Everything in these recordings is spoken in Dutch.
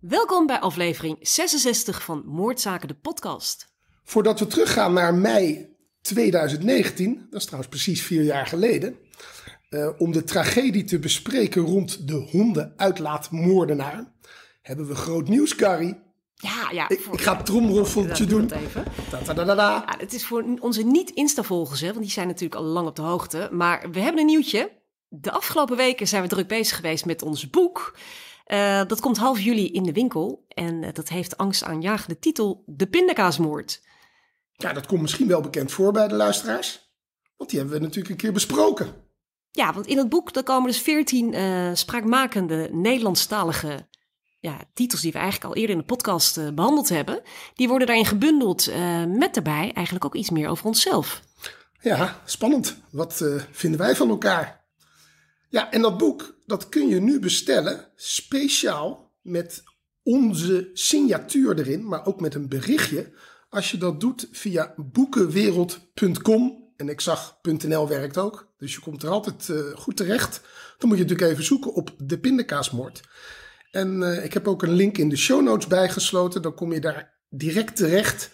Welkom bij aflevering 66 van Moordzaken de podcast. Voordat we teruggaan naar mei 2019, dat is trouwens precies vier jaar geleden, eh, om de tragedie te bespreken rond de hondenuitlaatmoordenaar, hebben we groot nieuws, Carrie. Ja, ja. Ik, ga het tromroffeltje doen. Even. ja, het is voor onze niet-insta-volgers, want die zijn natuurlijk al lang op de hoogte. Maar we hebben een nieuwtje. De afgelopen weken zijn we druk bezig geweest met ons boek. Eh, dat komt half juli in de winkel. En eh, dat heeft angst angstaanjagende titel De Pindakaasmoord. Ja, dat komt misschien wel bekend voor bij de luisteraars. Want die hebben we natuurlijk een keer besproken. Ja, want in het boek komen dus veertien eh, spraakmakende Nederlandstalige ja, titels die we eigenlijk al eerder in de podcast eh, behandeld hebben, die worden daarin gebundeld eh, met daarbij eigenlijk ook iets meer over onszelf. Ja, spannend. Wat eh, vinden wij van elkaar? Ja, en dat boek, dat kun je nu bestellen, speciaal met onze signatuur erin, maar ook met een berichtje. Als je dat doet via boekenwereld.com, en ik zag .nl werkt ook, dus je komt er altijd goed terecht. Dan moet je natuurlijk even zoeken op de pindakaasmoord. En eh, ik heb ook een link in de show notes bijgesloten. Dan kom je daar direct terecht.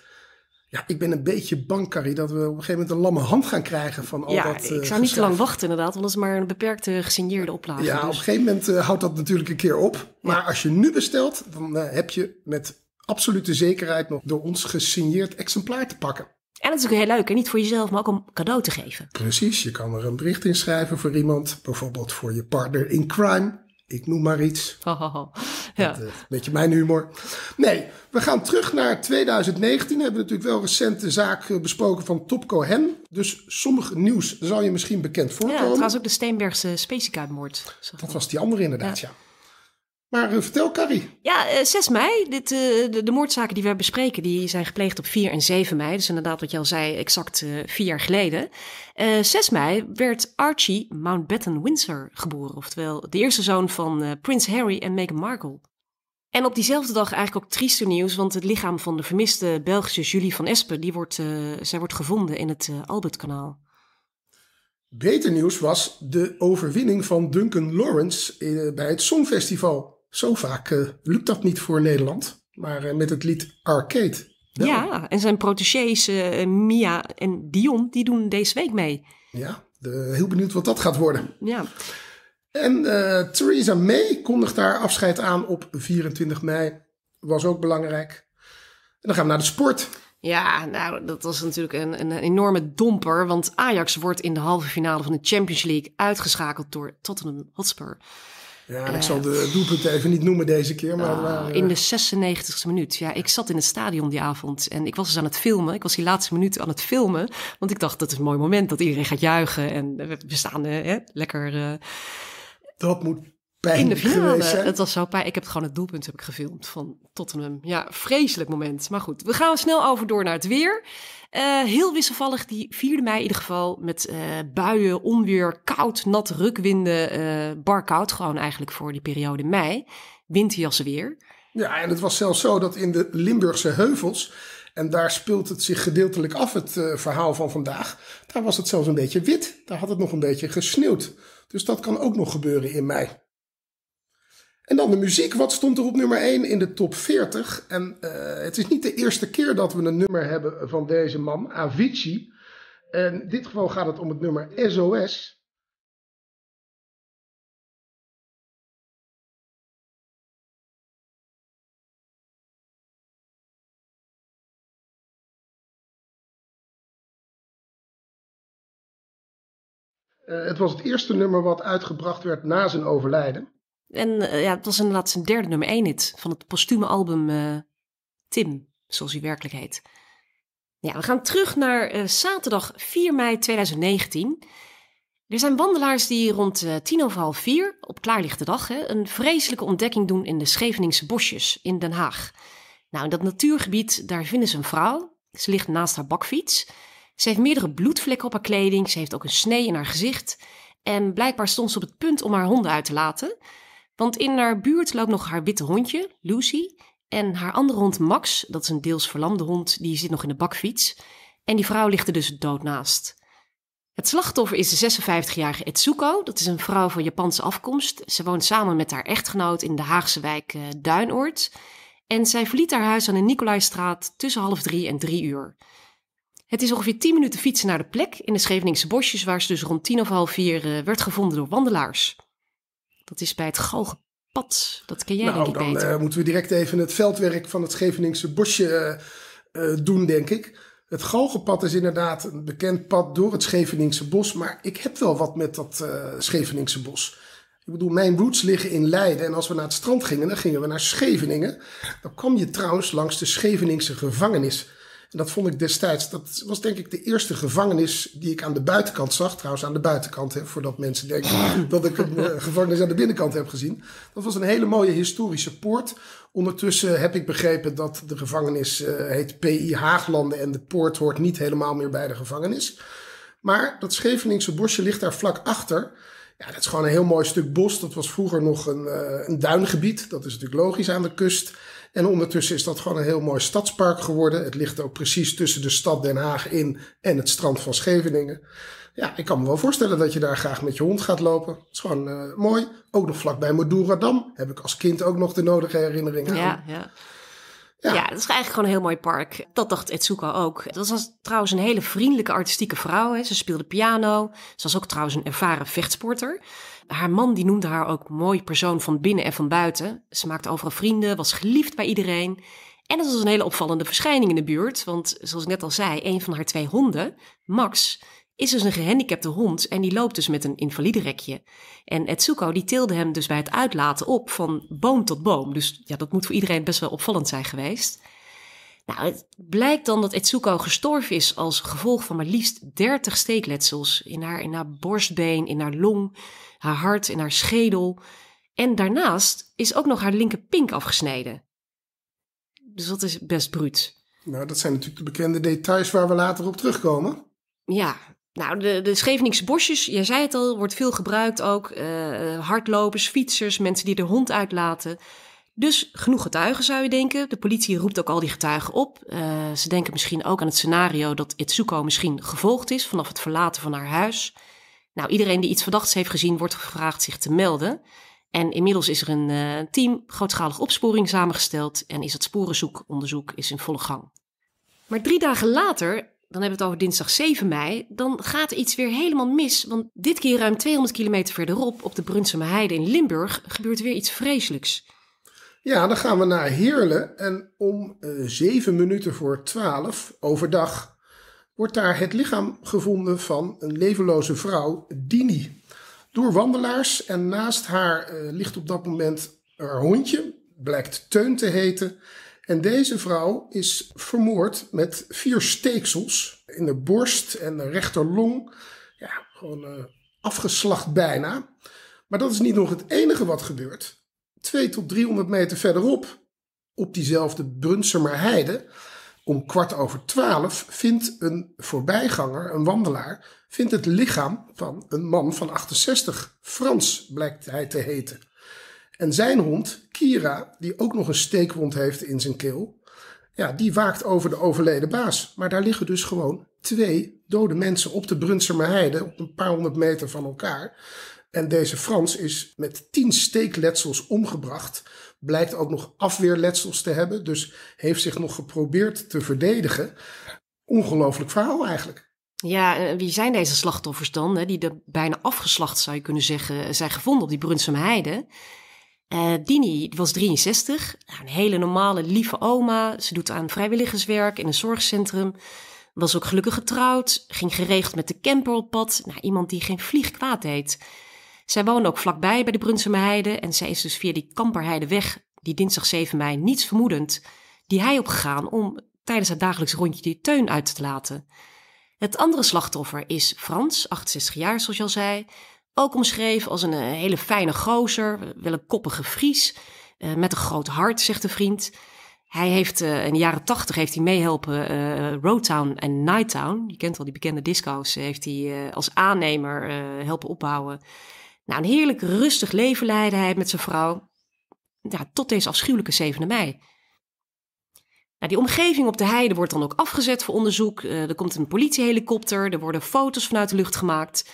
Ja, ik ben een beetje bang, Carrie, dat we op een gegeven moment een lamme hand gaan krijgen van al ja, dat. Ja, ik eh, zou niet te lang wachten inderdaad, want dat is maar een beperkte gesigneerde oplage. Ja, op dus. een gegeven moment eh, houdt dat natuurlijk een keer op. Maar als je nu bestelt, dan heb je met absolute zekerheid nog door ons gesigneerd exemplaar te pakken. En dat is ook heel leuk, en niet voor jezelf, maar ook om cadeau te geven. Precies, je kan er een bericht in schrijven voor iemand, bijvoorbeeld voor je partner in crime ik noem maar iets. ja. Eh, beetje mijn humor. Nee, we gaan terug naar 2019. We hebben natuurlijk wel recent de zaak eh, besproken van Topcohen. Dus sommig nieuws zal je misschien bekend voorkomen. Ja, was ook de Steenbergse Moord. Dat was die andere inderdaad, ja. Maar eh, vertel, Carrie. Ja, 6 eh, mei. Dit, eh, de, moordzaken die we bespreken, die zijn gepleegd op 4 en 7 mei. Dus inderdaad, wat je al zei, exact vier jaar geleden. 6 mei werd Archie Mountbatten Windsor geboren. Oftewel, de eerste zoon van Prins Harry en Meghan Markle. En op diezelfde dag eigenlijk ook triester nieuws, want het lichaam van de vermiste Belgische Julie van Espen, die wordt, zij wordt gevonden in het Albertkanaal. Beter nieuws was de overwinning van Duncan Lawrence bij het Songfestival. Zo vaak eh, lukt dat niet voor Nederland. Maar eh, met het lied Arcade. Ja, en zijn protégés eh, Mia en Dion, die doen deze week mee. Ja, de, heel benieuwd wat dat gaat worden. Ja. En Theresa May kondigt haar afscheid aan op 24 mei. Was ook belangrijk. En dan gaan we naar de sport. Ja, nou, dat was natuurlijk een, een, enorme domper. Want Ajax wordt in de halve finale van de Champions League uitgeschakeld door Tottenham Hotspur. Ja, ik zal de doelpunt even niet noemen deze keer. Maar eh, in de 96e minuut. Ja, ik zat in het stadion die avond en ik was dus aan het filmen. Ik was die laatste minuut aan het filmen. Want ik dacht, dat is een mooi moment dat iedereen gaat juichen. En we staan eh, hè, lekker... Eh, dat moet pijn In de finale. het was zo pijn. Ik heb gewoon het doelpunt heb ik gefilmd van Tottenham. Ja, vreselijk moment. Maar goed, we gaan snel over door naar het weer. Eh, heel wisselvallig die 4 mei in ieder geval. Met eh, buien, onweer, koud, nat, rukwinden. Uh, bar koud gewoon eigenlijk voor die periode mei. Winterjassen weer. Ja, en het was zelfs zo dat in de Limburgse heuvels... En daar speelt het zich gedeeltelijk af, het verhaal van vandaag. Daar was het zelfs een beetje wit. Daar had het nog een beetje gesneeuwd. Dus dat kan ook nog gebeuren in mei. En dan de muziek. Wat stond er op nummer 1 in de top 40? En eh, het is niet de eerste keer dat we een nummer hebben van deze man, Avicii. En in dit geval gaat het om het nummer SOS. Eh, het was het eerste nummer wat uitgebracht werd na zijn overlijden. En eh, ja, het was inderdaad zijn derde nummer 1 hit van het postume album eh, Tim, zoals hij werkelijk heet. Ja, we gaan terug naar eh, zaterdag 4 mei 2019. Er zijn wandelaars die rond tien over half vier, op klaarlichte dag, hè, een vreselijke ontdekking doen in de Scheveningse bosjes in Den Haag. Nou, in dat natuurgebied, daar vinden ze een vrouw. Ze ligt naast haar bakfiets. Ze heeft meerdere bloedvlekken op haar kleding. Ze heeft ook een snee in haar gezicht. En blijkbaar stond ze op het punt om haar honden uit te laten. Want in haar buurt loopt nog haar witte hondje, Lucy. En haar andere hond, Max, dat is een deels verlamde hond, die zit nog in de bakfiets. En die vrouw ligt er dus dood naast. Het slachtoffer is de 56-jarige Etsuko. Dat is een vrouw van Japanse afkomst. Ze woont samen met haar echtgenoot in de Haagse wijk eh, Duinoord. En zij verliet haar huis aan de Nikolaistraat tussen half drie en drie uur. Het is ongeveer 10 minuten fietsen naar de plek in de Scheveningse bosjes, waar ze dus rond tien of half vier eh, werd gevonden door wandelaars. Dat is bij het Galgenpad. Dat ken jij nou, denk ik dan eh, moeten we direct even het veldwerk van het Scheveningse bosje eh, eh, doen, denk ik. Het Galgenpad is inderdaad een bekend pad door het Scheveningse bos. Maar ik heb wel wat met dat Scheveningse bos. Ik bedoel, mijn roots liggen in Leiden. En als we naar het strand gingen, dan gingen we naar Scheveningen. Dan kwam je trouwens langs de Scheveningse gevangenis. En dat vond ik destijds, dat was denk ik de eerste gevangenis die ik aan de buitenkant zag. Trouwens, aan de buitenkant, hè, voordat mensen denken dat ik een eh, gevangenis aan de binnenkant heb gezien. Dat was een hele mooie historische poort. Ondertussen heb ik begrepen dat de gevangenis eh, heet PI Haaglanden en de poort hoort niet helemaal meer bij de gevangenis. Maar dat Scheveningse bosje ligt daar vlak achter. Ja, dat is gewoon een heel mooi stuk bos. Dat was vroeger nog een, eh, een duingebied. Dat is natuurlijk logisch aan de kust. En ondertussen is dat gewoon een heel mooi stadspark geworden. Het ligt ook precies tussen de stad Den Haag in en het strand van Scheveningen. Ja, ik kan me wel voorstellen dat je daar graag met je hond gaat lopen. Het is gewoon eh, mooi. Ook nog vlakbij Madurodam heb ik als kind ook nog de nodige herinneringen ja, aan. Ja. Ja. ja, het is eigenlijk gewoon een heel mooi park. Dat dacht Etsuko ook. Dat was trouwens een hele vriendelijke artistieke vrouw. Hè. Ze speelde piano. Ze was ook trouwens een ervaren vechtsporter haar man die noemde haar ook mooi persoon van binnen en van buiten. Ze maakte overal vrienden, was geliefd bij iedereen. En dat was een hele opvallende verschijning in de buurt, want zoals ik net al zei, een van haar twee honden, Max, is dus een gehandicapte hond en die loopt dus met een invalide rekje. En Etsuko die tilde hem dus bij het uitlaten op van boom tot boom. Dus ja, dat moet voor iedereen best wel opvallend zijn geweest. Nou, het blijkt dan dat Etsuko gestorven is als gevolg van maar liefst 30 steekletsels in haar, in haar borstbeen, in haar long, haar hart en haar schedel. En daarnaast is ook nog haar linkerpink afgesneden. Dus dat is best bruut. Nou, dat zijn natuurlijk de bekende details waar we later op terugkomen. Ja, nou, de, de Scheveningse bosjes, jij zei het al, wordt veel gebruikt ook. Eh, hardlopers, fietsers, mensen die de hond uitlaten. Dus genoeg getuigen zou je denken. De politie roept ook al die getuigen op. Eh, ze denken misschien ook aan het scenario dat Itsuko misschien gevolgd is vanaf het verlaten van haar huis. Nou, iedereen die iets verdachts heeft gezien, wordt gevraagd zich te melden. En inmiddels is er een uh, team grootschalige opsporing samengesteld en is het sporenzoekonderzoek is in volle gang. Maar drie dagen later, dan hebben we het over dinsdag 7 mei, dan gaat er iets weer helemaal mis. Want dit keer ruim 200 kilometer verderop, op de Brunseme Heide in Limburg, gebeurt weer iets vreselijks. Ja, dan gaan we naar Heerlen en om eh, zeven minuten voor twaalf overdag wordt daar het lichaam gevonden van een levenloze vrouw, Dini. Door wandelaars en naast haar eh, ligt op dat moment haar hondje, blijkt Teun te heten. En deze vrouw is vermoord met vier steeksels in de borst en de rechterlong. Ja, gewoon eh, afgeslacht bijna. Maar dat is niet nog het enige wat gebeurt. Twee tot 300 meter verderop, op diezelfde Brunsumer Heide, om kwart over twaalf vindt een voorbijganger, een wandelaar, vindt het lichaam van een man van 68. Frans blijkt hij te heten. En zijn hond, Kira, die ook nog een steekwond heeft in zijn keel, ja, die waakt over de overleden baas. Maar daar liggen dus gewoon twee dode mensen op de Brunsumer Heide, op een paar honderd meter van elkaar. En deze Frans is met tien steekletsels omgebracht Blijkt ook nog afweerletsels te hebben. Dus heeft zich nog geprobeerd te verdedigen. Ongelooflijk verhaal eigenlijk. Ja, wie zijn deze slachtoffers dan? Hè? Die er bijna afgeslacht, zou je kunnen zeggen, eh, zijn gevonden op die Brunsum Heide. Eh, Dini was 63, een hele normale, lieve oma. Ze doet aan vrijwilligerswerk in een zorgcentrum. Was ook gelukkig getrouwd, ging geregeld met de camper op pad. Nou, iemand die geen vlieg kwaad deed. Zij woonde ook vlakbij bij de Brunseme Heide en zij is dus via die Kamperheideweg, die dinsdag 7 mei, niets vermoedend, die hij opgegaan om tijdens haar dagelijks rondje die teun uit te laten. Het andere slachtoffer is Frans, 68 jaar zoals je al zei, ook omschreven als een eh, hele fijne gozer, wel een koppige Fries, eh, met een groot hart, zegt de vriend. Hij heeft eh, in de jaren tachtig heeft hij meehelpen uh, Roadtown en Nighttown. Je kent al die bekende disco's. Heeft hij als aannemer helpen opbouwen. Nou, een heerlijk rustig leven leidde hij met zijn vrouw. Ja, tot deze afschuwelijke 7 mei. Nou, die omgeving op de heide wordt dan ook afgezet voor onderzoek. Eh, er komt een politiehelikopter, er worden foto's vanuit de lucht gemaakt.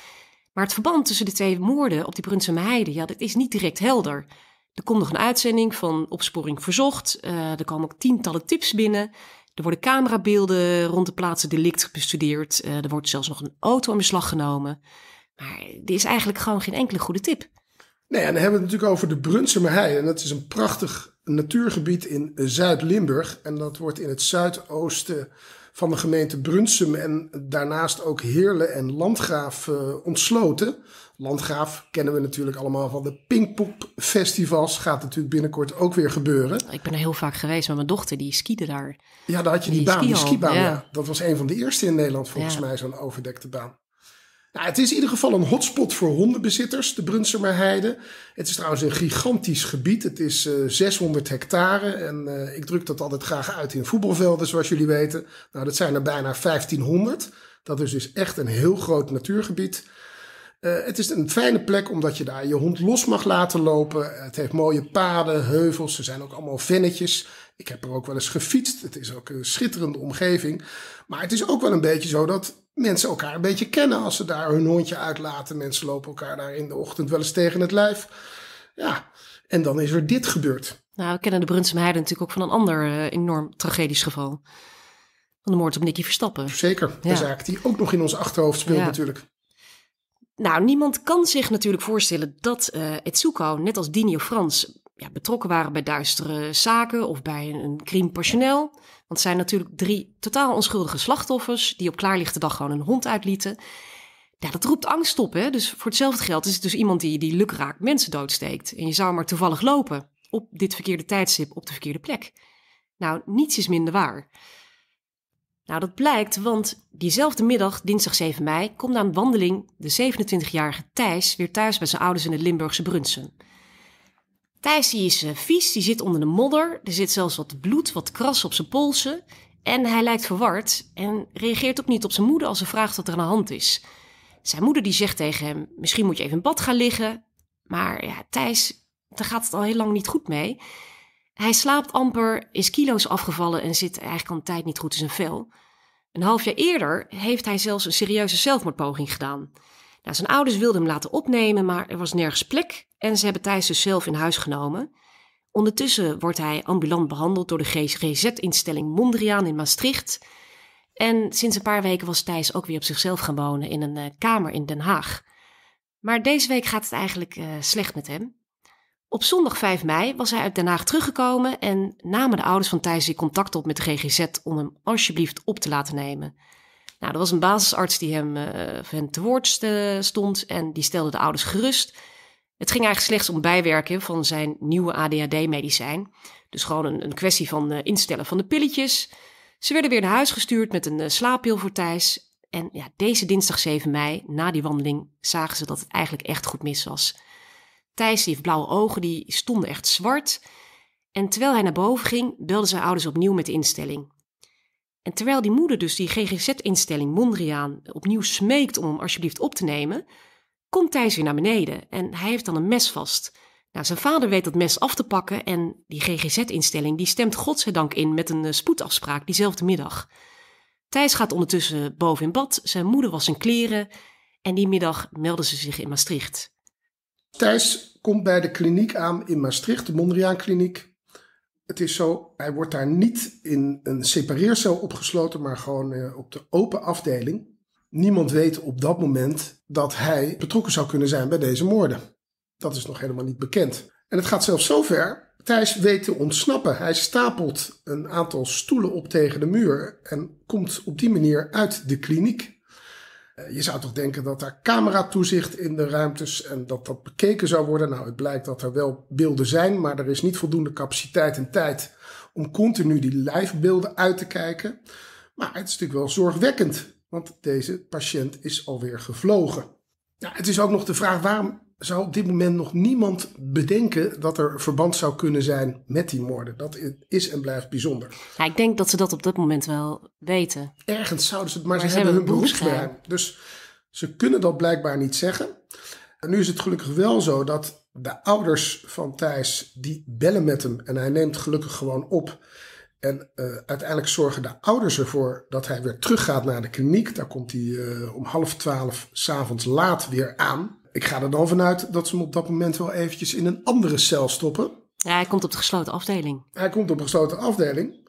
Maar het verband tussen de twee moorden op die Brunsum Heide, ja, dat is niet direct helder. Er komt nog een uitzending van Opsporing Verzocht. Eh, er komen ook tientallen tips binnen. Er worden camerabeelden rond de plaatsen delict bestudeerd. Eh, er wordt zelfs nog een auto in beslag genomen. Maar die is eigenlijk gewoon geen enkele goede tip. Nee, en dan hebben we het natuurlijk over de Brunsumer En dat is een prachtig natuurgebied in Zuid-Limburg. En dat wordt in het zuidoosten van de gemeente Brunsum en daarnaast ook Heerle en Landgraaf eh, ontsloten. Landgraaf kennen we natuurlijk allemaal van de Pinkpop Festivals. Gaat natuurlijk binnenkort ook weer gebeuren. Ik ben er heel vaak geweest met mijn dochter, die skiede daar. Ja, daar had je die, baan, ski die skibaan. Ja. Dat was een van de eerste in Nederland volgens mij, zo'n overdekte baan. Nou, het is in ieder geval een hotspot voor hondenbezitters, de Brunsumer Heide. Het is trouwens een gigantisch gebied. Het is 600 eh, hectare. En eh, ik druk dat altijd graag uit in voetbalvelden, zoals jullie weten. Nou, dat zijn er bijna 1500. Dat is dus echt een heel groot natuurgebied. Eh, het is een fijne plek omdat je daar je hond los mag laten lopen. Het heeft mooie paden, heuvels. Er zijn ook allemaal vennetjes. Ik heb er ook wel eens gefietst. Het is ook een schitterende omgeving. Maar het is ook wel een beetje zo dat mensen elkaar een beetje kennen als ze daar hun hondje uitlaten. Mensen lopen elkaar daar in de ochtend wel eens tegen het lijf. Ja, en dan is er dit gebeurd. Nou, we kennen de Brunsum Heide natuurlijk ook van een ander eh, enorm tragedisch geval. Van de moord op Nicky Verstappen. Zeker, ja. een zaak die ook nog in ons achterhoofd speelt natuurlijk. Nou, niemand kan zich natuurlijk voorstellen dat uh, net als Dini Frans, ja, betrokken waren bij duistere zaken of bij een crime passionnel. Want het zijn natuurlijk drie totaal onschuldige slachtoffers die op klaarlichte dag gewoon een hond uitlieten. Ja, dat roept angst op, hè? Dus voor hetzelfde geld is het dus iemand die, die luk raakt mensen doodsteekt. En je zou maar toevallig lopen op dit verkeerde tijdstip, op de verkeerde plek. Nou, niets is minder waar. Nou, dat blijkt, want diezelfde middag, dinsdag 7 mei, komt aan wandeling de 27-jarige Thijs weer thuis bij zijn ouders in de Limburgse Brunsen. Thijs is eh, vies, die zit onder de modder. Er zit zelfs wat bloed, wat kras op zijn polsen. En hij lijkt verward en reageert ook niet op zijn moeder als ze vraagt wat er aan de hand is. Zijn moeder die zegt tegen hem, misschien moet je even in bad gaan liggen. Maar ja, Thijs, daar gaat het al heel lang niet goed mee. Hij slaapt amper, is kilo's afgevallen en zit eigenlijk al een tijd niet goed in zijn vel. Een half jaar eerder heeft hij zelfs een serieuze zelfmoordpoging gedaan. Nou, zijn ouders wilden hem laten opnemen, maar er was nergens plek. En ze hebben Thijs dus zelf in huis genomen. Ondertussen wordt hij ambulant behandeld door de GGZ-instelling Mondriaan in Maastricht. En sinds een paar weken was Thijs ook weer op zichzelf gaan wonen in een eh, kamer in Den Haag. Maar deze week gaat het eigenlijk eh, slecht met hem. Op zondag 5 mei was hij uit Den Haag teruggekomen en namen de ouders van Thijs weer contact op met de GGZ om hem alsjeblieft op te laten nemen. Nou, er was een basisarts die hem, uh, eh, hem te woord stond en die stelde de ouders gerust het ging eigenlijk slechts om bijwerken van zijn nieuwe ADHD-medicijn. Dus gewoon een, een kwestie van eh, instellen van de pilletjes. Ze werden weer naar huis gestuurd met een eh, slaappil voor Thijs. En ja, deze dinsdag 7 mei, na die wandeling, zagen ze dat het eigenlijk echt goed mis was. Thijs heeft blauwe ogen, die stonden echt zwart. En terwijl hij naar boven ging, belden zijn ouders opnieuw met de instelling. En terwijl die moeder dus die GGZ-instelling Mondriaan opnieuw smeekt om hem alsjeblieft op te nemen, komt Thijs weer naar beneden en hij heeft dan een mes vast. Nou, zijn vader weet dat mes af te pakken en die GGZ-instelling die stemt godzijdank in met een eh, spoedafspraak diezelfde middag. Thijs gaat ondertussen boven in bad, zijn moeder was in kleren en die middag melden ze zich in Maastricht. Thijs komt bij de kliniek aan in Maastricht, de Mondriaan Kliniek. Het is zo, hij wordt daar niet in een separeercel opgesloten, maar gewoon eh, op de open afdeling. Niemand weet op dat moment dat hij betrokken zou kunnen zijn bij deze moorden. Dat is nog helemaal niet bekend. En het gaat zelfs zover. Thijs weet te ontsnappen. Hij stapelt een aantal stoelen op tegen de muur en komt op die manier uit de kliniek. Eh, je zou toch denken dat daar cameratoezicht in de ruimtes en dat dat bekeken zou worden. Nou, het blijkt dat er wel beelden zijn, maar er is niet voldoende capaciteit en tijd om continu die livebeelden uit te kijken. Maar het is natuurlijk wel zorgwekkend want deze patiënt is alweer gevlogen. Nou, het is ook nog de vraag waarom zou op dit moment nog niemand bedenken dat er verband zou kunnen zijn met die moorden. Dat is en blijft bijzonder. Ja, ik denk dat ze dat op dit moment wel weten. Ergens zouden ze het, maar, maar ze, hebben, hebben hun beroepsgeheim. Dus ze kunnen dat blijkbaar niet zeggen. En nu is het gelukkig wel zo dat de ouders van Thijs, die bellen met hem en hij neemt gelukkig gewoon op. En eh, uiteindelijk zorgen de ouders ervoor dat hij weer teruggaat naar de kliniek. Daar komt hij eh, om half twaalf s'avonds laat weer aan. Ik ga er dan vanuit dat ze hem op dat moment wel eventjes in een andere cel stoppen. Ja, hij komt op de gesloten afdeling. Hij komt op de gesloten afdeling.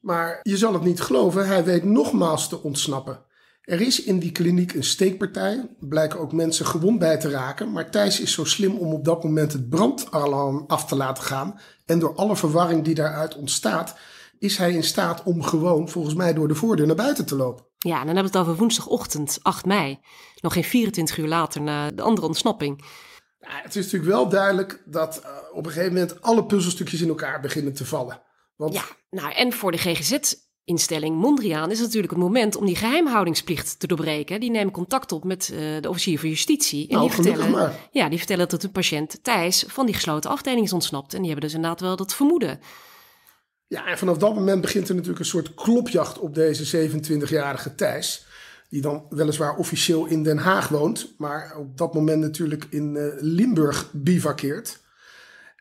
Maar je zal het niet geloven, hij weet nogmaals te ontsnappen. Er is in die kliniek een steekpartij. Er blijken ook mensen gewond bij te raken. Maar Thijs is zo slim om op dat moment het brandalarm af te laten gaan. En door alle verwarring die daaruit ontstaat, is hij in staat om gewoon, volgens mij, door de voordeur naar buiten te lopen. Ja, en dan hebben we het over woensdagochtend, 8 mei. Nog geen 24 uur later na de andere ontsnapping. het is natuurlijk wel duidelijk dat eh, op een gegeven moment alle puzzelstukjes in elkaar beginnen te vallen. Want... Ja, nou en voor de GGZ-instelling Mondriaan is het natuurlijk het moment om die geheimhoudingsplicht te doorbreken. Die nemen contact op met eh, de officier van justitie. En nou, die, vertellen, Ja, die vertellen dat de patiënt Thijs van die gesloten afdeling is ontsnapt. En die hebben dus inderdaad wel dat vermoeden. Ja, en vanaf dat moment begint er natuurlijk een soort klopjacht op deze 27-jarige Thijs. Die dan weliswaar officieel in Den Haag woont, maar op dat moment natuurlijk in eh, Limburg bivakkeert.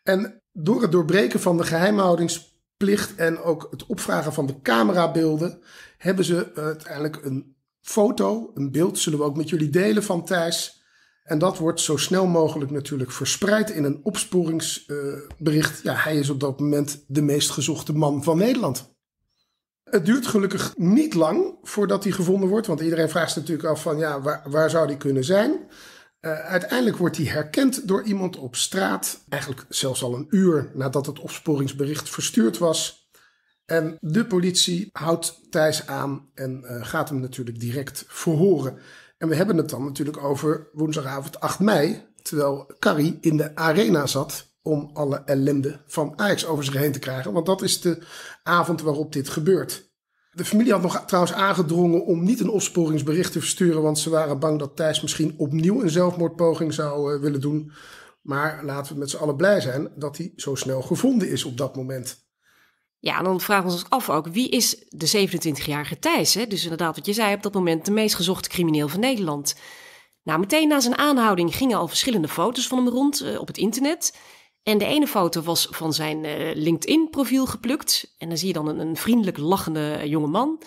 En door het doorbreken van de geheimhoudingsplicht en ook het opvragen van de camerabeelden, hebben ze eh, uiteindelijk een foto, een beeld, zullen we ook met jullie delen van Thijs en dat wordt zo snel mogelijk natuurlijk verspreid in een opsporingsbericht. ja, hij is op dat moment de meest gezochte man van Nederland. Het duurt gelukkig niet lang voordat hij gevonden wordt, want iedereen vraagt zich natuurlijk af van ja, waar, waar zou die kunnen zijn? Eh, uiteindelijk wordt hij herkend door iemand op straat, eigenlijk zelfs al een uur nadat het opsporingsbericht verstuurd was. En de politie houdt Thijs aan en eh, gaat hem natuurlijk direct verhoren. En we hebben het dan natuurlijk over woensdagavond 8 mei, terwijl Carrie in de arena zat om alle ellende van Ajax over zich heen te krijgen. Want dat is de avond waarop dit gebeurt. De familie had nog trouwens aangedrongen om niet een opsporingsbericht te versturen, want ze waren bang dat Thijs misschien opnieuw een zelfmoordpoging zou eh, willen doen. Maar laten we met z'n allen blij zijn dat hij zo snel gevonden is op dat moment. Ja, en dan vragen we ons af ook, wie is de 27-jarige Thijs? Hè? Dus inderdaad, wat je zei, op dat moment de meest gezochte crimineel van Nederland. Nou, meteen na zijn aanhouding gingen al verschillende foto's van hem rond eh, op het internet. En de ene foto was van zijn eh, LinkedIn-profiel geplukt. En dan zie je dan een, vriendelijk lachende eh, jonge man.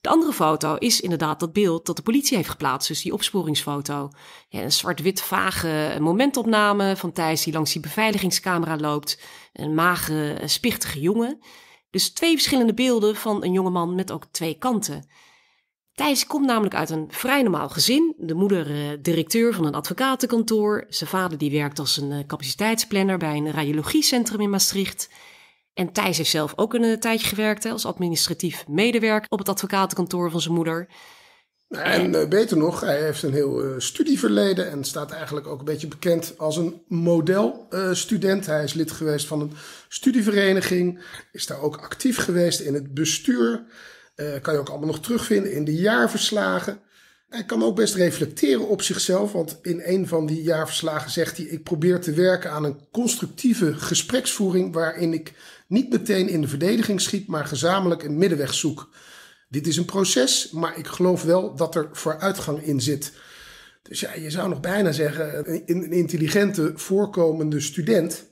De andere foto is inderdaad dat beeld dat de politie heeft geplaatst, dus die opsporingsfoto. een zwart-wit vage momentopname van Thijs die langs die beveiligingscamera loopt. Een magere, spichtige jongen. Dus twee verschillende beelden van een jongeman met ook twee kanten. Thijs komt namelijk uit een vrij normaal gezin. De moeder eh, directeur van een advocatenkantoor. Zijn vader die werkt als een eh, capaciteitsplanner bij een radiologiecentrum in Maastricht. En Thijs heeft zelf ook een, eh, tijdje gewerkt hè, als administratief medewerker op het advocatenkantoor van zijn moeder. En eh, beter nog, hij heeft een heel eh, studieverleden en staat eigenlijk ook een beetje bekend als een modelstudent. Eh, uh, hij is lid geweest van een studievereniging, is daar ook actief geweest in het bestuur. kan je ook allemaal nog terugvinden in de jaarverslagen. Hij kan ook best reflecteren op zichzelf, want in een van die jaarverslagen zegt hij: Ik probeer te werken aan een constructieve gespreksvoering waarin ik niet meteen in de verdediging schiet, maar gezamenlijk een middenweg zoek. Dit is een proces, maar ik geloof wel dat er vooruitgang in zit. Dus ja, je zou nog bijna zeggen een intelligente voorkomende student,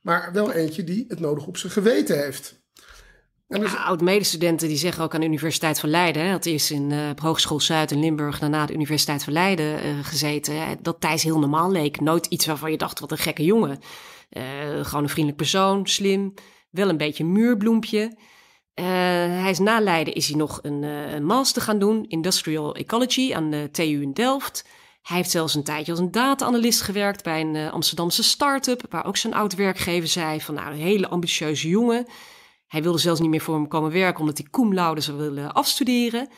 maar wel eentje die het nodig op zijn geweten heeft. Dus- oud-medestudenten die zeggen ook aan de Universiteit van Leiden, hè, dat is in uh, Hogeschool Zuid in Limburg, daarna de Universiteit van Leiden eh, gezeten, hè, dat Thijs heel normaal leek. Nooit iets waarvan je dacht, wat een gekke jongen. Eh, gewoon een vriendelijk persoon, slim, wel een beetje een muurbloempje. Eh, hij is na Leiden is hij nog eh, een, master gaan doen, Industrial Ecology aan de TU in Delft. Hij heeft zelfs een tijdje als een data-analyst gewerkt bij een eh, Amsterdamse start-up, waar ook zijn oud-werkgever zei van nou, een hele ambitieuze jongen. Hij wilde zelfs niet meer voor hem komen werken, omdat hij cum laude zou afstuderen.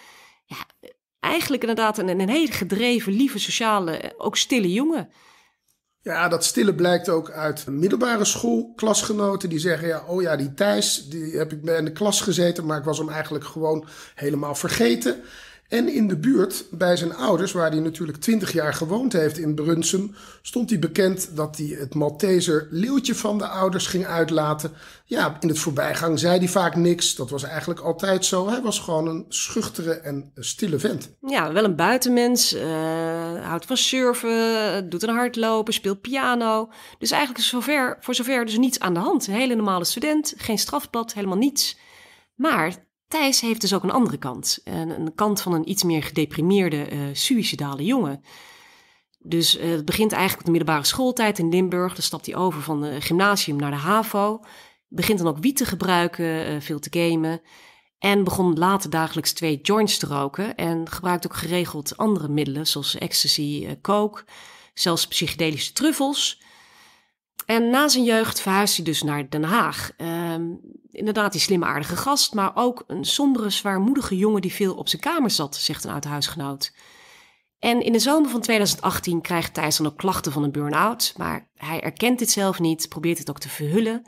Ja, eigenlijk inderdaad een, een hele gedreven, lieve, sociale, ook stille jongen. Ja, dat stille blijkt ook uit middelbare school klasgenoten die zeggen: ja, oh ja, die Thijs, die heb ik bij in de klas gezeten, maar ik was hem eigenlijk gewoon helemaal vergeten. En in de buurt, bij zijn ouders, waar hij natuurlijk twintig jaar gewoond heeft in Brunsum, stond hij bekend dat hij het Malteser leeuwtje van de ouders ging uitlaten. Ja, in het voorbijgang zei hij vaak niks. Dat was eigenlijk altijd zo. Hij was gewoon een schuchtere en stille vent. Ja, wel een buitenmens. Eh, houdt van surfen, doet een hardlopen, speelt piano. Dus eigenlijk zover, voor zover dus niets aan de hand. Een hele normale student, geen strafblad, helemaal niets. Maar Thijs heeft dus ook een andere kant. Een, een kant van een iets meer gedeprimeerde, uh, jongen. Dus eh, het begint eigenlijk op de middelbare schooltijd in Limburg. Dan stapt hij over van het gymnasium naar de HAVO. Begint dan ook wiet te gebruiken, eh, veel te gamen. En begon later dagelijks twee joints te roken. En gebruikt ook geregeld andere middelen, zoals ecstasy, coke. Zelfs psychedelische truffels. En na zijn jeugd verhuist hij dus naar Den Haag. Ehm, inderdaad die slimme aardige gast, maar ook een sombere, zwaarmoedige jongen die veel op zijn kamer zat, zegt een oud huisgenoot. En in de zomer van 2018 krijgt Thijs dan ook klachten van een burn-out, maar hij erkent dit zelf niet, probeert het ook te verhullen.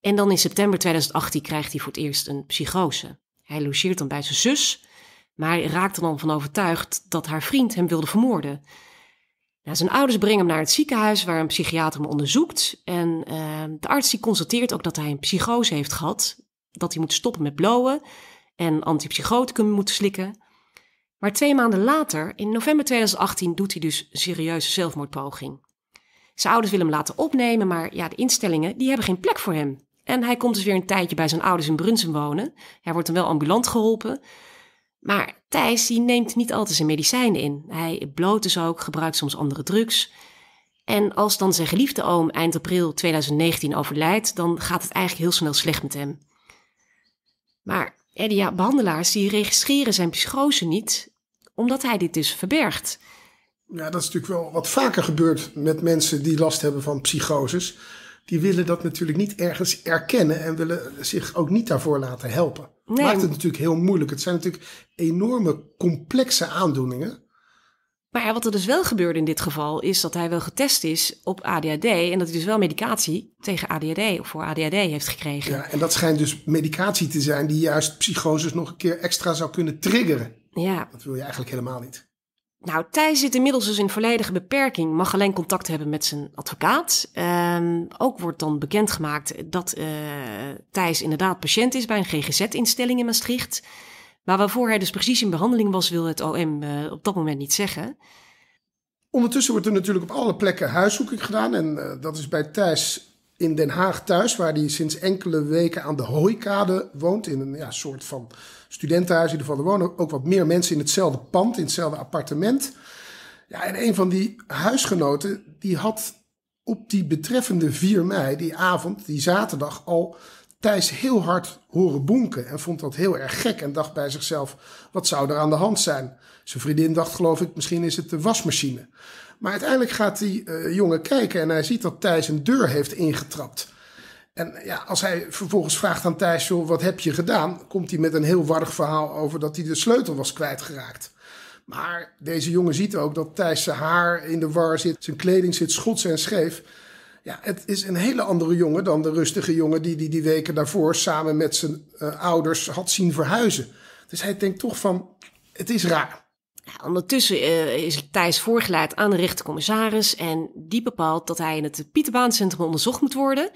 En dan in september 2018 krijgt hij voor het eerst een psychose. Hij logeert dan bij zijn zus, maar raakt er dan van overtuigd dat haar vriend hem wilde vermoorden zijn ouders brengen hem naar het ziekenhuis waar een psychiater hem onderzoekt. En ehm, de arts die constateert ook dat hij een psychose heeft gehad. Dat hij moet stoppen met blowen en antipsychoticum moet slikken. Maar twee maanden later, in november 2018, doet hij dus serieuze zelfmoordpoging. Zijn ouders willen hem laten opnemen, maar ja, de instellingen die hebben geen plek voor hem. En hij komt dus weer een tijdje bij zijn ouders in Brunsen wonen. Hij wordt dan wel ambulant geholpen, maar Thijs neemt niet altijd zijn medicijnen in. Hij bloot dus ook, gebruikt soms andere drugs. En als dan zijn geliefde oom eind april 2019 overlijdt, dan gaat het eigenlijk heel snel slecht met hem. Maar ja, behandelaars die registreren zijn psychose niet, omdat hij dit dus verbergt. Ja, dat is natuurlijk wel wat vaker gebeurt met mensen die last hebben van psychoses die willen dat natuurlijk niet ergens erkennen en willen zich ook niet daarvoor laten helpen. Maakt het natuurlijk heel moeilijk. Het zijn natuurlijk enorme complexe aandoeningen. Maar wat er dus wel gebeurde in dit geval is dat hij wel getest is op ADHD en dat hij dus wel medicatie tegen ADHD of voor ADHD heeft gekregen. Ja, en dat schijnt dus medicatie te zijn die juist psychoses nog een keer extra zou kunnen triggeren. Ja. Dat wil je eigenlijk helemaal niet. Nou, Thijs zit inmiddels dus in volledige beperking, mag alleen contact hebben met zijn advocaat. Ehm, ook wordt dan bekendgemaakt dat eh, Thijs inderdaad patiënt is bij een GGZ-instelling in Maastricht. Maar waarvoor hij dus precies in behandeling was, wil het OM eh, op dat moment niet zeggen. Ondertussen wordt er natuurlijk op alle plekken huiszoeking gedaan. En eh, dat is bij Thijs in Den Haag thuis, waar hij sinds enkele weken aan de Hooikade woont. In een ja, soort van Studentenhuis, in ieder geval. Er wonen ook wat meer mensen in hetzelfde pand, in hetzelfde appartement. Ja, en een van die huisgenoten, die had op die betreffende 4 mei, die avond, die zaterdag, al Thijs heel hard horen bonken. En vond dat heel erg gek en dacht bij zichzelf, wat zou er aan de hand zijn? Zijn vriendin dacht, geloof ik, misschien is het de wasmachine. Maar uiteindelijk gaat die eh, jongen kijken en hij ziet dat Thijs een deur heeft ingetrapt. En ja, als hij vervolgens vraagt aan Thijs, wat heb je gedaan? Komt hij met een heel warrig verhaal over dat hij de sleutel was kwijtgeraakt. Maar deze jongen ziet ook dat Thijs zijn haar in de war zit. Zijn kleding zit schots en scheef. Ja, het is een hele andere jongen dan de rustige jongen die die, die weken daarvoor samen met zijn eh, ouders had zien verhuizen. Dus hij denkt toch van, het is raar. ondertussen eh, is Thijs voorgeleid aan de rechtercommissaris en die bepaalt dat hij in het Pieterbaancentrum onderzocht moet worden.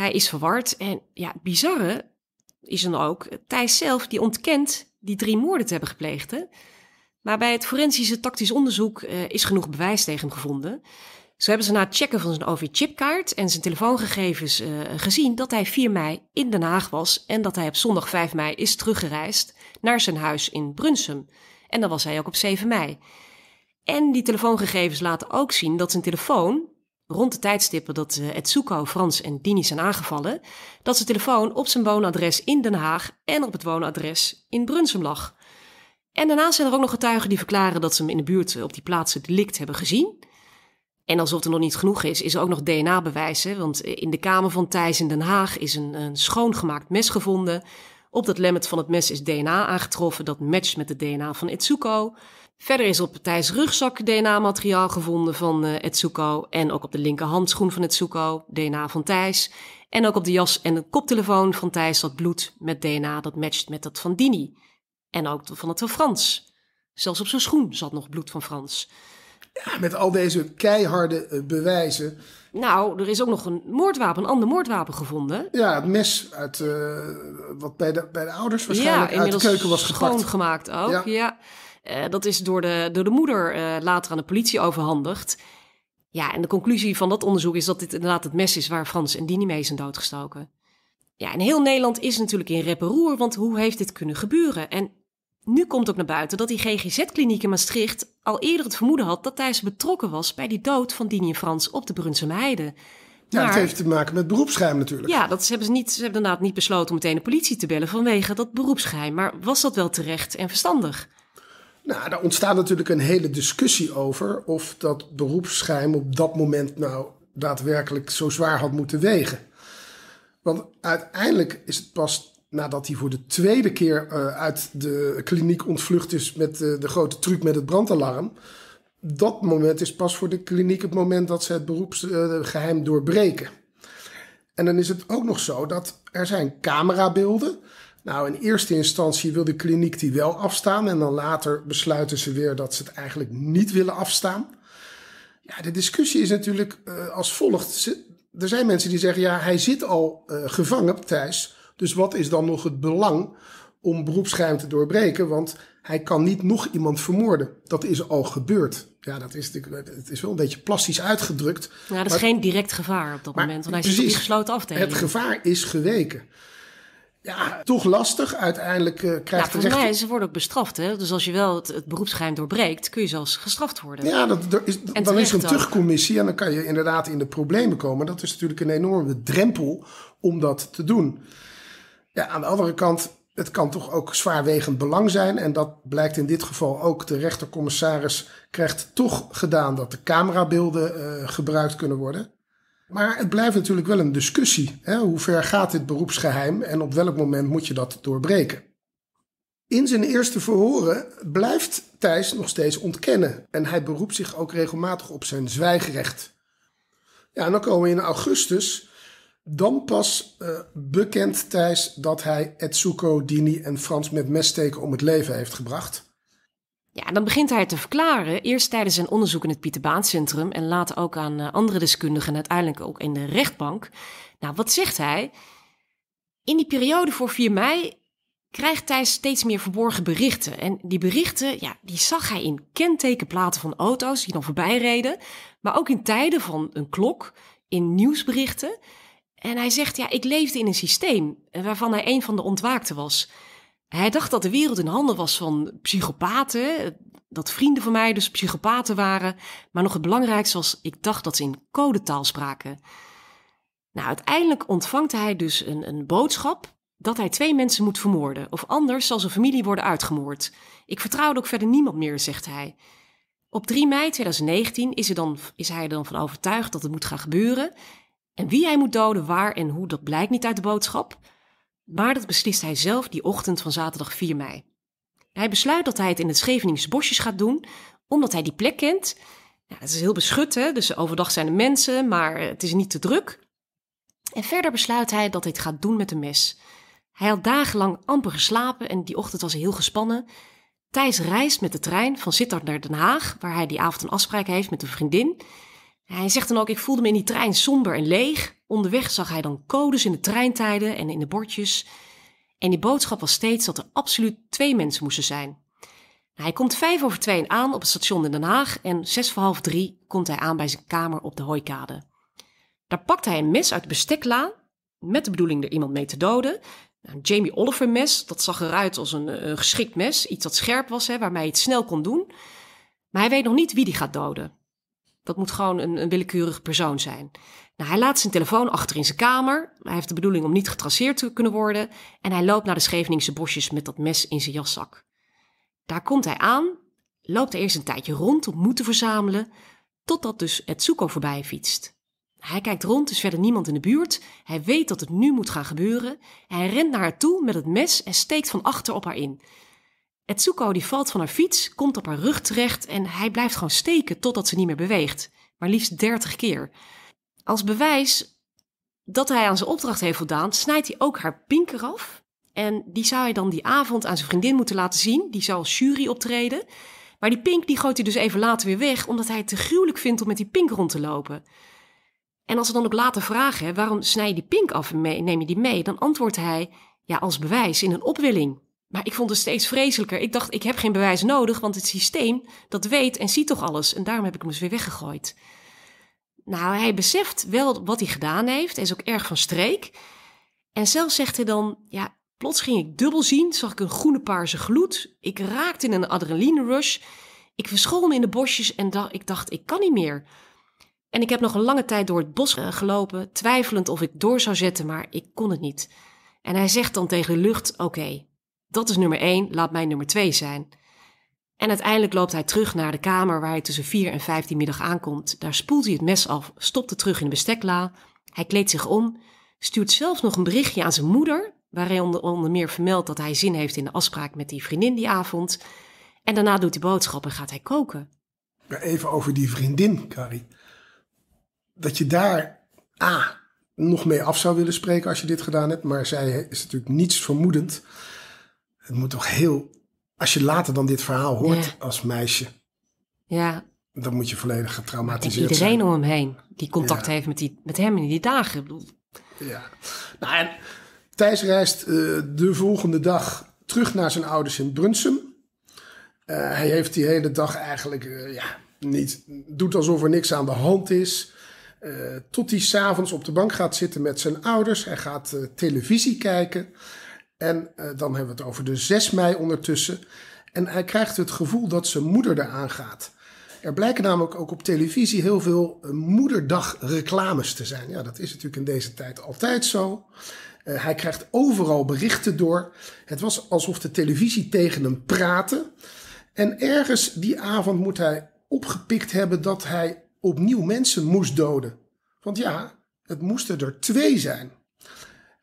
Hij is verward en ja, het bizarre is dan ook, Thijs zelf die ontkent die drie moorden te hebben gepleegd. Maar bij het forensische tactisch onderzoek eh, is genoeg bewijs tegen hem gevonden. Zo hebben ze na het checken van zijn OV-chipkaart en zijn telefoongegevens eh, gezien dat hij 4 mei in Den Haag was en dat hij op zondag 5 mei is teruggereisd naar zijn huis in Brunsum. En dan was hij ook op 7 mei. En die telefoongegevens laten ook zien dat zijn telefoon, rond de tijdstippen dat uh, Frans en Dini zijn aangevallen, dat zijn telefoon op zijn woonadres in Den Haag en op het woonadres in Brunsum lag. En daarnaast zijn er ook nog getuigen die verklaren dat ze hem in de buurt eh, op die plaatsen delict hebben gezien. En alsof er nog niet genoeg is, is er ook nog DNA-bewijs. Want eh, in de kamer van Thijs in Den Haag is een, een schoongemaakt mes gevonden. Op dat lemmet van het mes is DNA aangetroffen dat matcht met het DNA van Itsuko. Verder is op Thijs rugzak DNA-materiaal gevonden van uh, Etsuko. En ook op de linkerhandschoen van Etsuko, DNA van Thijs. En ook op de jas en de koptelefoon van Thijs zat bloed met DNA dat matcht met dat van Dini. En ook van het van Frans. Zelfs op zijn schoen zat nog bloed van Frans. Ja, met al deze keiharde eh, bewijzen. Nou, er is ook nog een moordwapen, een ander moordwapen gevonden. Ja, het mes uit, eh, wat bij de, bij de ouders waarschijnlijk ja, uit de keuken was gepakt. gemaakt schoongemaakt ook, ja. Eh, dat is door de, door de moeder eh, later aan de politie overhandigd. Ja, en de conclusie van dat onderzoek is dat dit inderdaad het mes is waar Frans en Dini mee zijn doodgestoken. Ja, en heel Nederland is natuurlijk in rep en roer, want hoe heeft dit kunnen gebeuren? En nu komt ook naar buiten dat die GGZ-kliniek in Maastricht al eerder het vermoeden had dat Thijs betrokken was bij die dood van Dini en Frans op de Brunsum Maar, ja, het heeft te maken met beroepsgeheim natuurlijk. Ja, dat hebben ze, niet, ze hebben inderdaad niet besloten om meteen de politie te bellen vanwege dat beroepsgeheim. Maar was dat wel terecht en verstandig? Nou, daar ontstaat natuurlijk een hele discussie over of dat beroepsgeheim op dat moment nou daadwerkelijk zo zwaar had moeten wegen. Want uiteindelijk is het pas nadat hij voor de tweede keer eh, uit de kliniek ontvlucht is met eh, de grote truc met het brandalarm. Dat moment is pas voor de kliniek het moment dat ze het beroepsgeheim doorbreken. En dan is het ook nog zo dat er zijn camerabeelden nou, in eerste instantie wil de kliniek die wel afstaan en dan later besluiten ze weer dat ze het eigenlijk niet willen afstaan. Ja, de discussie is natuurlijk eh, als volgt. Er zijn mensen die zeggen, ja, hij zit al eh, gevangen, Thijs. Dus wat is dan nog het belang om beroepsgeheim te doorbreken? Want hij kan niet nog iemand vermoorden. Dat is al gebeurd. Ja, dat is, het is wel een beetje plastisch uitgedrukt. Ja, dat is geen direct gevaar op dat moment, want hij precies, zit in gesloten afdeling. Het gevaar is geweken ja, toch lastig. Uiteindelijk uh, krijgt ja, volgens mij, ze worden ook bestraft. Hè? Dus als je wel het, beroepsgeheim doorbreekt, kun je zelfs gestraft worden. Ja, dat, is, dan is er een terugcommissie en dan kan je inderdaad in de problemen komen. Dat is natuurlijk een enorme drempel om dat te doen. Ja, aan de andere kant, het kan toch ook zwaarwegend belang zijn. En dat blijkt in dit geval ook. De rechtercommissaris krijgt toch gedaan dat de camerabeelden eh, gebruikt kunnen worden. Maar het blijft natuurlijk wel een discussie. Hè? Hoe ver gaat dit beroepsgeheim en op welk moment moet je dat doorbreken? In zijn eerste verhoren blijft Thijs nog steeds ontkennen en hij beroept zich ook regelmatig op zijn zwijgrecht. Ja, en dan komen we in augustus. Dan pas eh, bekend Thijs dat hij Etsuko, Dini en Frans met messteken om het leven heeft gebracht dan begint hij te verklaren, eerst tijdens zijn onderzoek in het Pieter Baan Centrum en later ook aan eh, andere deskundigen, uiteindelijk ook in de rechtbank. Nou, wat zegt hij? In die periode voor 4 mei krijgt Thijs steeds meer verborgen berichten. En die berichten, ja, die zag hij in kentekenplaten van auto's die dan voorbij reden, maar ook in tijden van een klok, in nieuwsberichten. En hij zegt, ja, ik leefde in een systeem eh, waarvan hij een van de ontwaakten was. Hij dacht dat de wereld in handen was van psychopaten, dat vrienden van mij dus psychopaten waren. Maar nog het belangrijkste was, ik dacht dat ze in codetaal spraken. Nou, uiteindelijk ontvangt hij dus een, een boodschap dat hij twee mensen moet vermoorden, of anders zal zijn familie worden uitgemoord. Ik vertrouwde ook verder niemand meer, zegt hij. Op 3 mei 2019 is, dan, is hij er dan van overtuigd dat het moet gaan gebeuren. En wie hij moet doden, waar en hoe, dat blijkt niet uit de boodschap. Maar dat beslist hij zelf die ochtend van zaterdag 4 mei. Hij besluit dat hij het in het Scheveningse bosjes gaat doen, omdat hij die plek kent. Nou, het is heel beschut, hè? dus overdag zijn er mensen, maar eh, het is niet te druk. En verder besluit hij dat hij het gaat doen met een mes. Hij had dagenlang amper geslapen en die ochtend was hij heel gespannen. Thijs reist met de trein van Sittard naar Den Haag, waar hij die avond een afspraak heeft met een vriendin. Hij zegt dan ook, ik voelde me in die trein somber en leeg. Onderweg zag hij dan codes in de treintijden en in de bordjes. En die boodschap was steeds dat er absoluut twee mensen moesten zijn. Nou, hij komt vijf over twee aan op het station in Den Haag en zes voor half drie komt hij aan bij zijn kamer op de Hooikade. Daar pakt hij een mes uit de bestekla met de bedoeling er iemand mee te doden. Nou, een Jamie Oliver mes, dat zag eruit als eh, een, geschikt mes, iets dat scherp was, hè, waarmee hij het snel kon doen. Maar hij weet nog niet wie die gaat doden. Dat moet gewoon een, een willekeurig persoon zijn. Nou, hij laat zijn telefoon achter in zijn kamer. Hij heeft de bedoeling om niet getraceerd te kunnen worden. En hij loopt naar de Scheveningse bosjes met dat mes in zijn jaszak. Daar komt hij aan, loopt eerst een tijdje rond om moed te verzamelen, totdat dus het Zoeko voorbij fietst. Hij kijkt rond, is verder niemand in de buurt. Hij weet dat het nu moet gaan gebeuren. Hij rent naar haar toe met het mes en steekt van achter op haar in. Etsuko die valt van haar fiets, komt op haar rug terecht en hij blijft gewoon steken totdat ze niet meer beweegt. Maar liefst 30 keer. Als bewijs dat hij aan zijn opdracht heeft voldaan, snijdt hij ook haar pinker af. En die zou hij dan die avond aan zijn vriendin moeten laten zien. Die zou als jury optreden. Maar die pink die gooit hij dus even later weer weg, omdat hij het te gruwelijk vindt om met die pink rond te lopen. En als ze dan ook later vragen, waarom snij je die pink af en neem je die mee? Dan antwoordt hij, ja, als bewijs in een opwelling. Maar ik vond het steeds vreselijker. Ik dacht, ik heb geen bewijs nodig, want het systeem dat weet en ziet toch alles. En daarom heb ik hem dus weer weggegooid. Nou, hij beseft wel wat hij gedaan heeft. Hij is ook erg van streek. En zelf zegt hij dan, ja, plots ging ik dubbel zien, zag ik een groene paarse gloed. Ik raakte in een adrenaline rush. Ik verschool me in de bosjes en dacht, ik dacht, ik kan niet meer. En ik heb nog een lange tijd door het bos eh, gelopen, twijfelend of ik door zou zetten, maar ik kon het niet. En hij zegt dan tegen de lucht, oké, dat is nummer één, laat mij nummer twee zijn. En uiteindelijk loopt hij terug naar de kamer waar hij tussen 4 en 5 die middag aankomt. Daar spoelt hij het mes af, stopt het terug in de bestekla. Hij kleedt zich om, stuurt zelfs nog een berichtje aan zijn moeder, waarin hij onder, meer vermeldt dat hij zin heeft in de afspraak met die vriendin die avond. En daarna doet hij boodschappen en gaat hij koken. Even over die vriendin, Carrie. Dat je daar A. nog mee af zou willen spreken als je dit gedaan hebt, maar zij is natuurlijk niets vermoedend het moet toch heel. Als je later dan dit verhaal hoort als meisje. Ja. Dan moet je volledig getraumatiseerd iedereen om hem heen die contact heeft met, die, met hem in die dagen. Ja. Nou, en Thijs reist eh, de volgende dag terug naar zijn ouders in Brunsum. Eh, hij heeft die hele dag eigenlijk eh, ja, niet. doet alsof er niks aan de hand is. tot hij s'avonds op de bank gaat zitten met zijn ouders. Hij gaat televisie kijken. En eh, dan hebben we het over de 6 mei ondertussen. En hij krijgt het gevoel dat zijn moeder eraan gaat. Er blijken namelijk ook op televisie heel veel eh, moederdag-reclames te zijn. Ja, dat is natuurlijk in deze tijd altijd zo. Eh, hij krijgt overal berichten door. Het was alsof de televisie tegen hem praatte. En ergens die avond moet hij opgepikt hebben dat hij opnieuw mensen moest doden. Want ja, het moesten er twee zijn.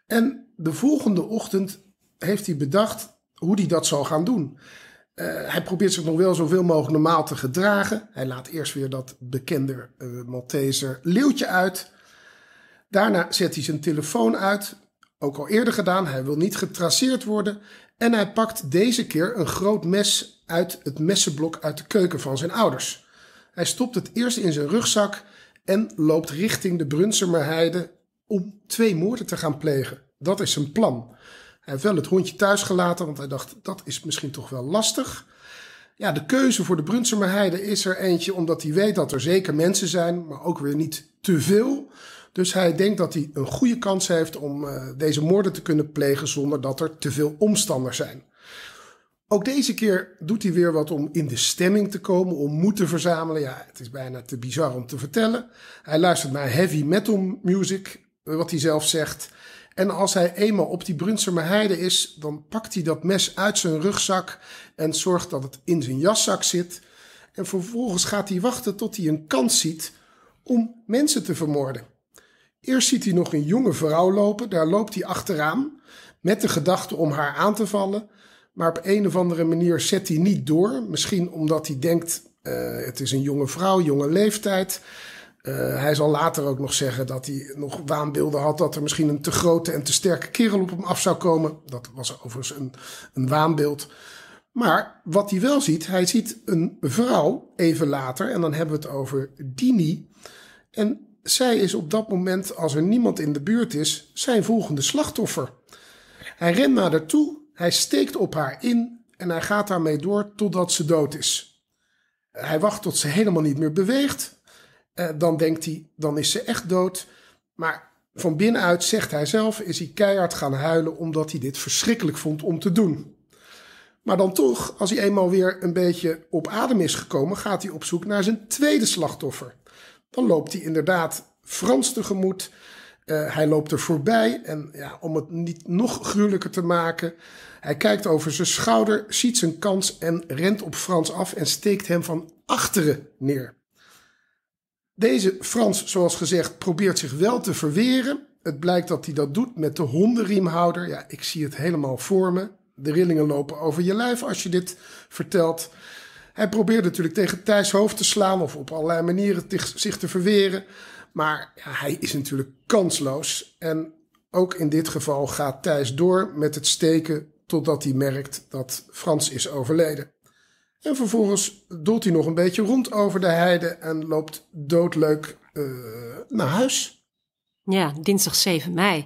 En de volgende ochtend heeft hij bedacht hoe hij dat zal gaan doen. Eh, hij probeert zich nog wel zoveel mogelijk normaal te gedragen. Hij laat eerst weer dat bekende uh, Malteser leeuwtje uit. Daarna zet hij zijn telefoon uit. Ook al eerder gedaan, hij wil niet getraceerd worden. En hij pakt deze keer een groot mes uit het messenblok uit de keuken van zijn ouders. Hij stopt het eerst in zijn rugzak en loopt richting de Heide om twee moorden te gaan plegen. Dat is zijn plan. Hij heeft wel het hondje thuis gelaten, want hij dacht dat is misschien toch wel lastig. Ja, de keuze voor de Brunsumer is er eentje omdat hij weet dat er zeker mensen zijn, maar ook weer niet te veel. Dus hij denkt dat hij een goede kans heeft om eh, deze moorden te kunnen plegen zonder dat er te veel omstanders zijn. Ook deze keer doet hij weer wat om in de stemming te komen, om moed te verzamelen. Ja, het is bijna te bizar om te vertellen. Hij luistert naar heavy metal music, eh, wat hij zelf zegt. En als hij eenmaal op die Brunsumer Heide is, dan pakt hij dat mes uit zijn rugzak en zorgt dat het in zijn jaszak zit. En vervolgens gaat hij wachten tot hij een kans ziet om mensen te vermoorden. Eerst ziet hij nog een jonge vrouw lopen, daar loopt hij achteraan met de gedachte om haar aan te vallen. Maar op een of andere manier zet hij niet door. Misschien omdat hij denkt: uh, het is een jonge vrouw, jonge leeftijd. Eh, hij zal later ook nog zeggen dat hij nog waanbeelden had dat er misschien een te grote en te sterke kerel op hem af zou komen. Dat was overigens een, een waanbeeld. Maar wat hij wel ziet, hij ziet een vrouw even later en dan hebben we het over Dini. En zij is op dat moment, als er niemand in de buurt is, zijn volgende slachtoffer. Hij rent naar haar toe, hij steekt op haar in en hij gaat daarmee door totdat ze dood is. Hij wacht tot ze helemaal niet meer beweegt. Eh, dan denkt hij, dan is ze echt dood. Maar van binnenuit, zegt hij zelf, is hij keihard gaan huilen omdat hij dit verschrikkelijk vond om te doen. Maar dan toch, als hij eenmaal weer een beetje op adem is gekomen, gaat hij op zoek naar zijn tweede slachtoffer. Dan loopt hij inderdaad Frans tegemoet. Eh, hij loopt er voorbij en ja, om het niet nog gruwelijker te maken, hij kijkt over zijn schouder, ziet zijn kans en rent op Frans af en steekt hem van achteren neer. Deze Frans, zoals gezegd, probeert zich wel te verweren. Het blijkt dat hij dat doet met de hondenriemhouder. Ja, ik zie het helemaal voor me. De rillingen lopen over je lijf als je dit vertelt. Hij probeert natuurlijk tegen Thijs hoofd te slaan of op allerlei manieren zich te verweren. Maar ja, hij is natuurlijk kansloos. En ook in dit geval gaat Thijs door met het steken totdat hij merkt dat Frans is overleden. En vervolgens doelt hij nog een beetje rond over de heide en loopt doodleuk eh, naar huis. Ja, dinsdag 7 mei.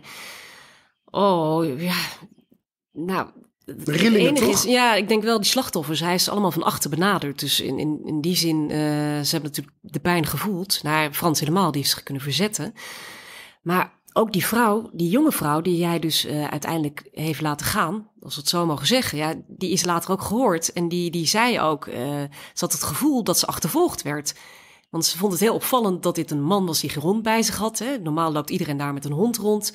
Oh, ja. Nou, Rillingen, toch? Is, ja, ik denk wel die slachtoffers. Hij is allemaal van achter benaderd. Dus in, in, die zin, eh, ze hebben natuurlijk de pijn gevoeld. Naar Frans helemaal, die zich kunnen verzetten. Maar ook die vrouw, die jonge vrouw, die jij dus eh, uiteindelijk heeft laten gaan, als we het zo mogen zeggen, ja, die is later ook gehoord. En die, die zei ook, uh, ze had het gevoel dat ze achtervolgd werd. Want ze vond het heel opvallend dat dit een man was die geen hond bij zich had. Hè. Normaal loopt iedereen daar met een hond rond.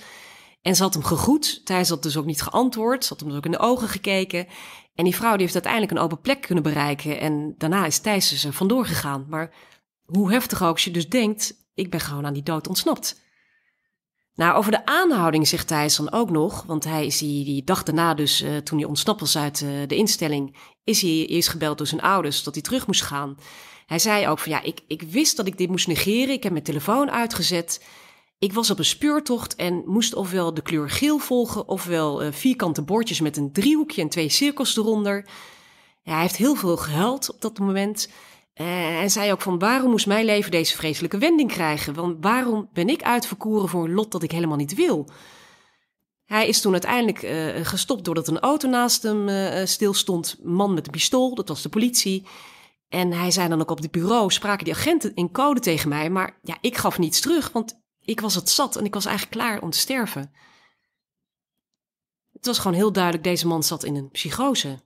En ze had hem gegroet. Thijs had dus ook niet geantwoord. Ze had hem dus ook in de ogen gekeken. En die vrouw die heeft uiteindelijk een open plek kunnen bereiken. En daarna is Thijs dus vandoor gegaan. Maar hoe heftig ook als je dus denkt, ik ben gewoon aan die dood ontsnapt. Nou, over de aanhouding zegt Thijs dan ook nog, want hij is die, die dag daarna dus, eh, toen hij ontsnapt was uit eh, de instelling, is hij eerst gebeld door zijn ouders dat hij terug moest gaan. Hij zei ook van ja, ik, ik wist dat ik dit moest negeren, ik heb mijn telefoon uitgezet. Ik was op een speurtocht en moest ofwel de kleur geel volgen, ofwel eh, vierkante bordjes met een driehoekje en twee cirkels eronder. hij heeft heel veel gehuild op dat moment. Eh, en zei ook van waarom moest mijn leven deze vreselijke wending krijgen? Want waarom ben ik uitverkoren voor een lot dat ik helemaal niet wil? Hij is toen uiteindelijk eh, gestopt doordat een auto naast hem uh, eh, stil stond. Man met een pistool, dat was de politie. En hij zei dan ook op het bureau, spraken die agenten in code tegen mij. Maar ja, ik gaf niets terug, want ik was het zat en ik was eigenlijk klaar om te sterven. Het was gewoon heel duidelijk, deze man zat in een psychose.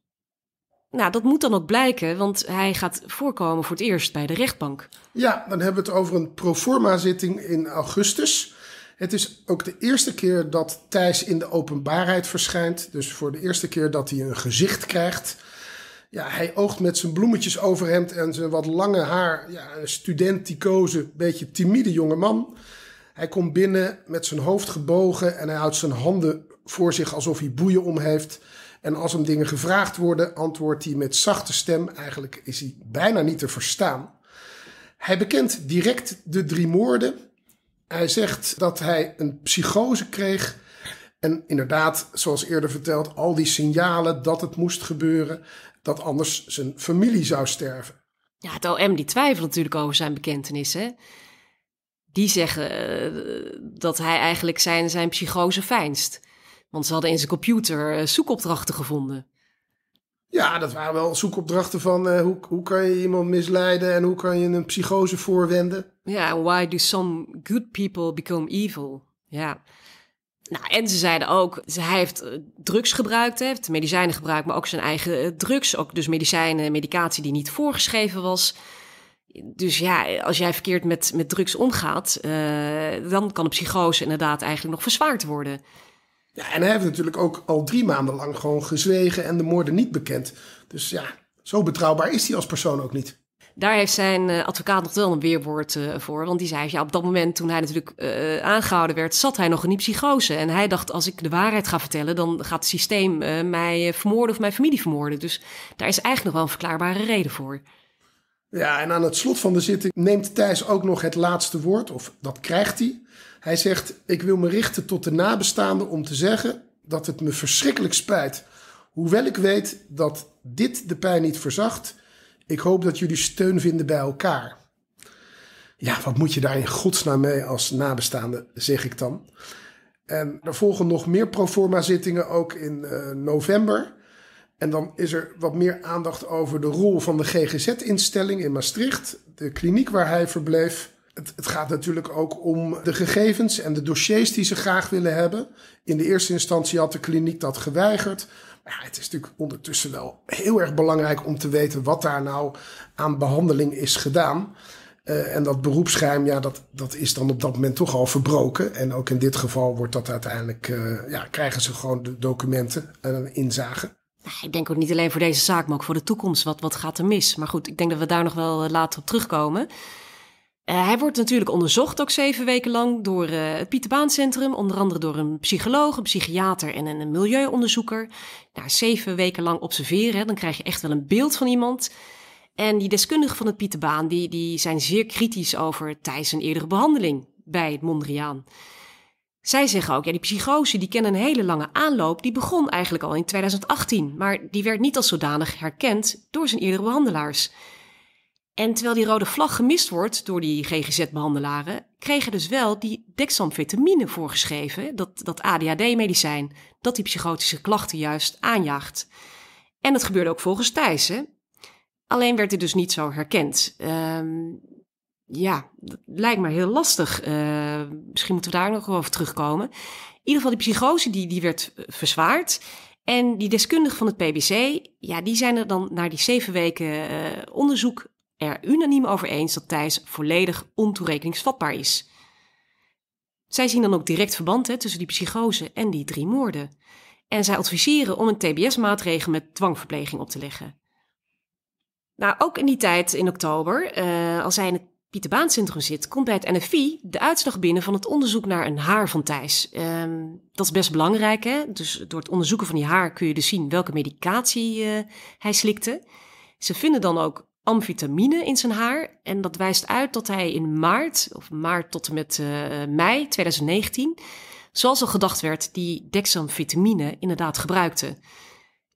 Nou, dat moet dan ook blijken, want hij gaat voorkomen voor het eerst bij de rechtbank. Ja, dan hebben we het over een proforma-zitting in augustus. Het is ook de eerste keer dat Thijs in de openbaarheid verschijnt. Dus voor de eerste keer dat hij een gezicht krijgt. Ja, hij oogt met zijn bloemetjes overhemd en zijn wat lange haar. Ja, een studenticoze, beetje timide jonge man. Hij komt binnen met zijn hoofd gebogen en hij houdt zijn handen voor zich alsof hij boeien om heeft. En als hem dingen gevraagd worden, antwoordt hij met zachte stem. Eigenlijk is hij bijna niet te verstaan. Hij bekent direct de drie moorden. Hij zegt dat hij een psychose kreeg. En inderdaad, zoals eerder verteld, al die signalen dat het moest gebeuren, dat anders zijn familie zou sterven. Ja, het OM die twijfelt natuurlijk over zijn bekentenissen. Die zeggen eh, dat hij eigenlijk zijn, zijn psychose fijnst. Want ze hadden in zijn computer eh, zoekopdrachten gevonden. Ja, dat waren wel zoekopdrachten van eh, hoe, hoe kan je iemand misleiden en hoe kan je een psychose voorwenden. Ja, why do some good people become evil? Ja. Nou, en ze zeiden ook, hij heeft eh, drugs gebruikt, heeft medicijnen gebruikt, maar ook zijn eigen drugs. Ook dus medicijnen, medicatie die niet voorgeschreven was. Dus ja, als jij verkeerd met, met drugs omgaat, dan kan de psychose inderdaad eigenlijk nog verzwaard worden. Ja, en hij heeft natuurlijk ook al drie maanden lang gewoon gezwegen en de moorden niet bekend. Dus ja, zo betrouwbaar is hij als persoon ook niet. Daar heeft zijn eh, advocaat nog wel een weerwoord eh, voor. Want die zei, ja, op dat moment toen hij natuurlijk eh, aangehouden werd, zat hij nog in die psychose. En hij dacht, als ik de waarheid ga vertellen, dan gaat het systeem mij vermoorden of mijn familie vermoorden. Dus daar is eigenlijk nog wel een verklaarbare reden voor. Ja, en aan het slot van de zitting neemt Thijs ook nog het laatste woord, of dat krijgt hij. Hij zegt: Ik wil me richten tot de nabestaanden om te zeggen dat het me verschrikkelijk spijt. Hoewel ik weet dat dit de pijn niet verzacht, ik hoop dat jullie steun vinden bij elkaar. Ja, wat moet je daar in godsnaam mee als nabestaande, zeg ik dan. En er volgen nog meer proforma zittingen ook in eh, november. En dan is er wat meer aandacht over de rol van de GGZ-instelling in Maastricht, de kliniek waar hij verbleef. Het, gaat natuurlijk ook om de gegevens en de dossiers die ze graag willen hebben. In de eerste instantie had de kliniek dat geweigerd. ja, het is natuurlijk ondertussen wel heel erg belangrijk om te weten wat daar nou aan behandeling is gedaan. Eh, en dat beroepsscherm, ja, dat, dat is dan op dat moment toch al verbroken. En ook in dit geval wordt dat uiteindelijk, eh, ja, krijgen ze gewoon de documenten en inzagen. Nou, ik denk ook niet alleen voor deze zaak, maar ook voor de toekomst. Wat, wat gaat er mis? Maar goed, ik denk dat we daar nog wel eh, later op terugkomen. Eh, hij wordt natuurlijk onderzocht ook zeven weken lang door uh, het centrum onder andere door een psycholoog, een psychiater en een milieuonderzoeker. Na nou, zeven weken lang observeren, dan krijg je echt wel een beeld van iemand. En die deskundigen van het Pieterbaan, die, die zijn zeer kritisch over Thijs' een eerdere behandeling bij het Mondriaan. Zij zeggen ook, ja, die psychose die kende een hele lange aanloop. Die begon eigenlijk al in 2018, maar die werd niet als zodanig herkend door zijn eerdere behandelaars. En terwijl die rode vlag gemist wordt door die GGZ-behandelaren, kregen dus wel die dexamfetamine voorgeschreven, dat, dat ADHD-medicijn, dat die psychotische klachten juist aanjaagt. En dat gebeurde ook volgens Thijssen. Alleen werd dit dus niet zo herkend. Ehm, ja, dat lijkt me heel lastig. Eh, misschien moeten we daar nog over terugkomen. In ieder geval, die psychose die, die werd eh, verzwaard. En die deskundigen van het PBC, ja, die zijn er dan naar die zeven weken uh, onderzoek er unaniem over eens dat Thijs volledig ontoerekeningsvatbaar is. Zij zien dan ook direct verband hè, tussen die psychose en die drie moorden. En zij adviseren om een TBS-maatregel met dwangverpleging op te leggen. Nou, ook in die tijd, in oktober, eh, als hij in het Pieterbaancentrum zit, komt bij het NFI de uitslag binnen van het onderzoek naar een haar van Thijs. Ehm, dat is best belangrijk, hè? Dus door het onderzoeken van die haar kun je dus zien welke medicatie eh, hij slikte. Ze vinden dan ook amfitamine in zijn haar. En dat wijst uit dat hij in maart, of maart tot en met eh, mei 2019, zoals al gedacht werd, die deksamfitamine inderdaad gebruikte.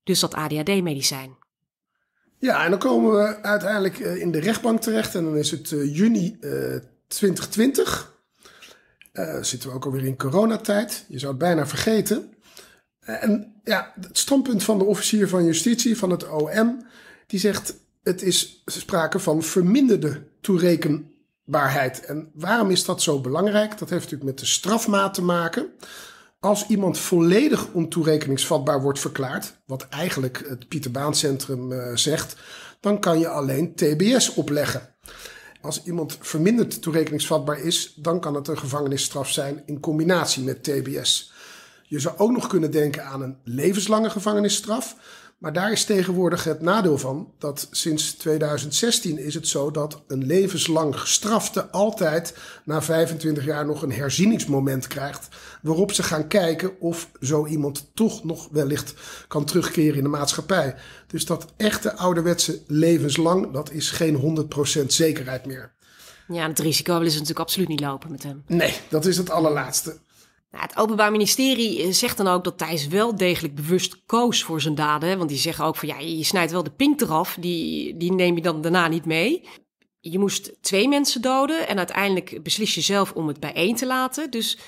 Dus dat ADHD-medicijn. Ja, en dan komen we uiteindelijk eh, in de rechtbank terecht. En dan is het eh, juni 2020. zitten we ook alweer in coronatijd. Je zou het bijna vergeten. En ja, het standpunt van de officier van justitie van het OM, die zegt het is sprake van verminderde toerekenbaarheid. En waarom is dat zo belangrijk? Dat heeft natuurlijk met de strafmaat te maken. Als iemand volledig ontoerekeningsvatbaar wordt verklaard, wat eigenlijk het Pieter Baan Centrum eh, zegt, dan kan je alleen TBS opleggen. Als iemand verminderd toerekeningsvatbaar is, dan kan het een gevangenisstraf zijn in combinatie met TBS. Je zou ook nog kunnen denken aan een levenslange gevangenisstraf. Maar daar is tegenwoordig het nadeel van dat sinds 2016 is het zo dat een levenslang gestrafte altijd na 25 jaar nog een herzieningsmoment krijgt. Waarop ze gaan kijken of zo iemand toch nog wellicht kan terugkeren in de maatschappij. Dus dat echte ouderwetse levenslang, dat is geen 100% zekerheid meer. Ja, het risico willen ze natuurlijk absoluut niet lopen met hem. Nee, dat is het allerlaatste. Nou, het Openbaar Ministerie eh, zegt dan ook dat Thijs wel degelijk bewust koos voor zijn daden. Want die zeggen ook van ja, je snijdt wel de pink eraf, die, die neem je dan daarna niet mee. Je moest twee mensen doden en uiteindelijk beslis je zelf om het bij te laten. Dus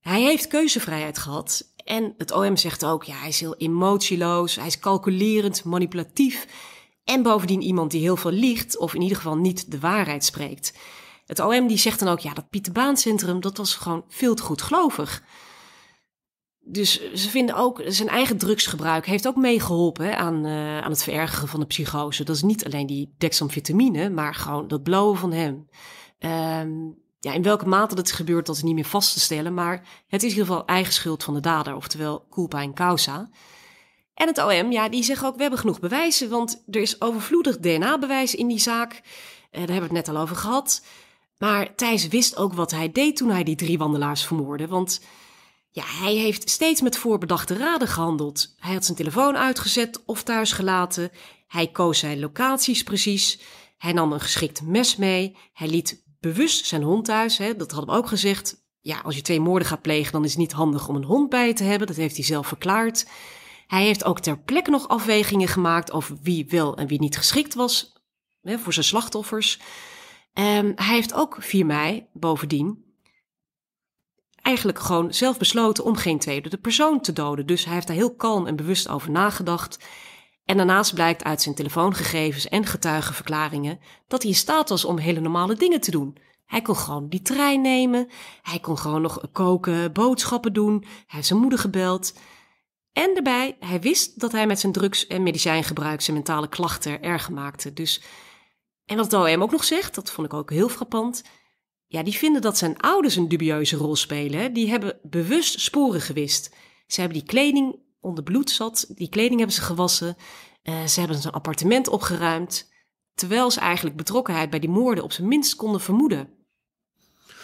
hij heeft keuzevrijheid gehad. En het OM zegt ook, ja, hij is heel emotieloos, hij is calculerend, manipulatief. En bovendien iemand die heel veel liegt of in ieder geval niet de waarheid spreekt. Het OM die zegt dan ook, ja, dat Pieter Baan Centrum, dat was gewoon veel te goed gelovig. Dus ze vinden ook, zijn eigen drugsgebruik heeft ook meegeholpen aan, eh, aan het verergeren van de psychose. Dat is niet alleen die dexamfetamine, maar gewoon dat blauwe van hem. Ehm, ja, in welke mate dat is gebeurd, dat is niet meer vast te stellen. Maar het is in ieder geval eigen schuld van de dader, oftewel culpa in causa. En het OM, ja, die zegt ook, we hebben genoeg bewijzen, want er is overvloedig DNA-bewijs in die zaak. Uh, daar hebben we het net al over gehad. Maar Thijs wist ook wat hij deed toen hij die drie wandelaars vermoordde. Want ja, hij heeft steeds met voorbedachte raden gehandeld. Hij had zijn telefoon uitgezet of thuis gelaten. Hij koos zijn locaties precies. Hij nam een geschikt mes mee. Hij liet bewust zijn hond thuis. Hè, dat had hem ook gezegd. Ja, als je twee moorden gaat plegen, dan is het niet handig om een hond bij te hebben. Dat heeft hij zelf verklaard. Hij heeft ook ter plekke nog afwegingen gemaakt over wie wel en wie niet geschikt was hè, voor zijn slachtoffers. Ehm, hij heeft ook 4 mei bovendien eigenlijk gewoon zelf besloten om geen tweede de persoon te doden. Dus hij heeft daar heel kalm en bewust over nagedacht. En daarnaast blijkt uit zijn telefoongegevens en getuigenverklaringen dat hij in staat was om hele normale dingen te doen. Hij kon gewoon die trein nemen, hij kon gewoon nog koken, boodschappen doen, hij heeft zijn moeder gebeld. En daarbij, hij wist dat hij met zijn drugs- en medicijngebruik zijn mentale klachten erger maakte. Dus en wat het OM ook nog zegt, dat vond ik ook heel frappant. Ja, die vinden dat zijn ouders een dubieuze rol spelen. Die hebben bewust sporen gewist. Ze hebben die kleding onder bloed zat, die kleding hebben ze gewassen. Eh, ze hebben zijn appartement opgeruimd. Terwijl ze eigenlijk betrokkenheid bij die moorden op zijn minst konden vermoeden.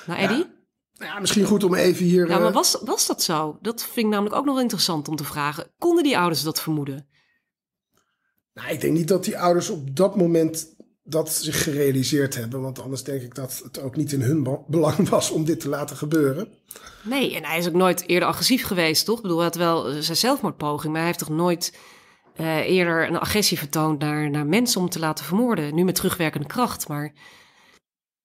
Nou, Eddie? Nou ja, misschien goed om even hier. Ja, nou, maar eh, was, was dat zo? Dat vind ik namelijk ook nog interessant om te vragen. Konden die ouders dat vermoeden? Nou, ik denk niet dat die ouders op dat moment dat zich gerealiseerd hebben. Want anders denk ik dat het ook niet in hun belang was om dit te laten gebeuren. Nee, en hij is ook nooit eerder agressief geweest, toch? Ik bedoel, hij had wel zijn zelfmoordpoging, maar hij heeft toch nooit eh, eerder een agressie vertoond naar, naar mensen om te laten vermoorden. Nu met terugwerkende kracht, maar.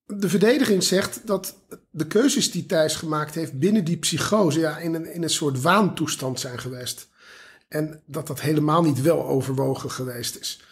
De verdediging zegt dat de keuzes die Thijs gemaakt heeft binnen die psychose ja, in, een, in een soort waantoestand zijn geweest. En dat dat helemaal niet wel overwogen geweest is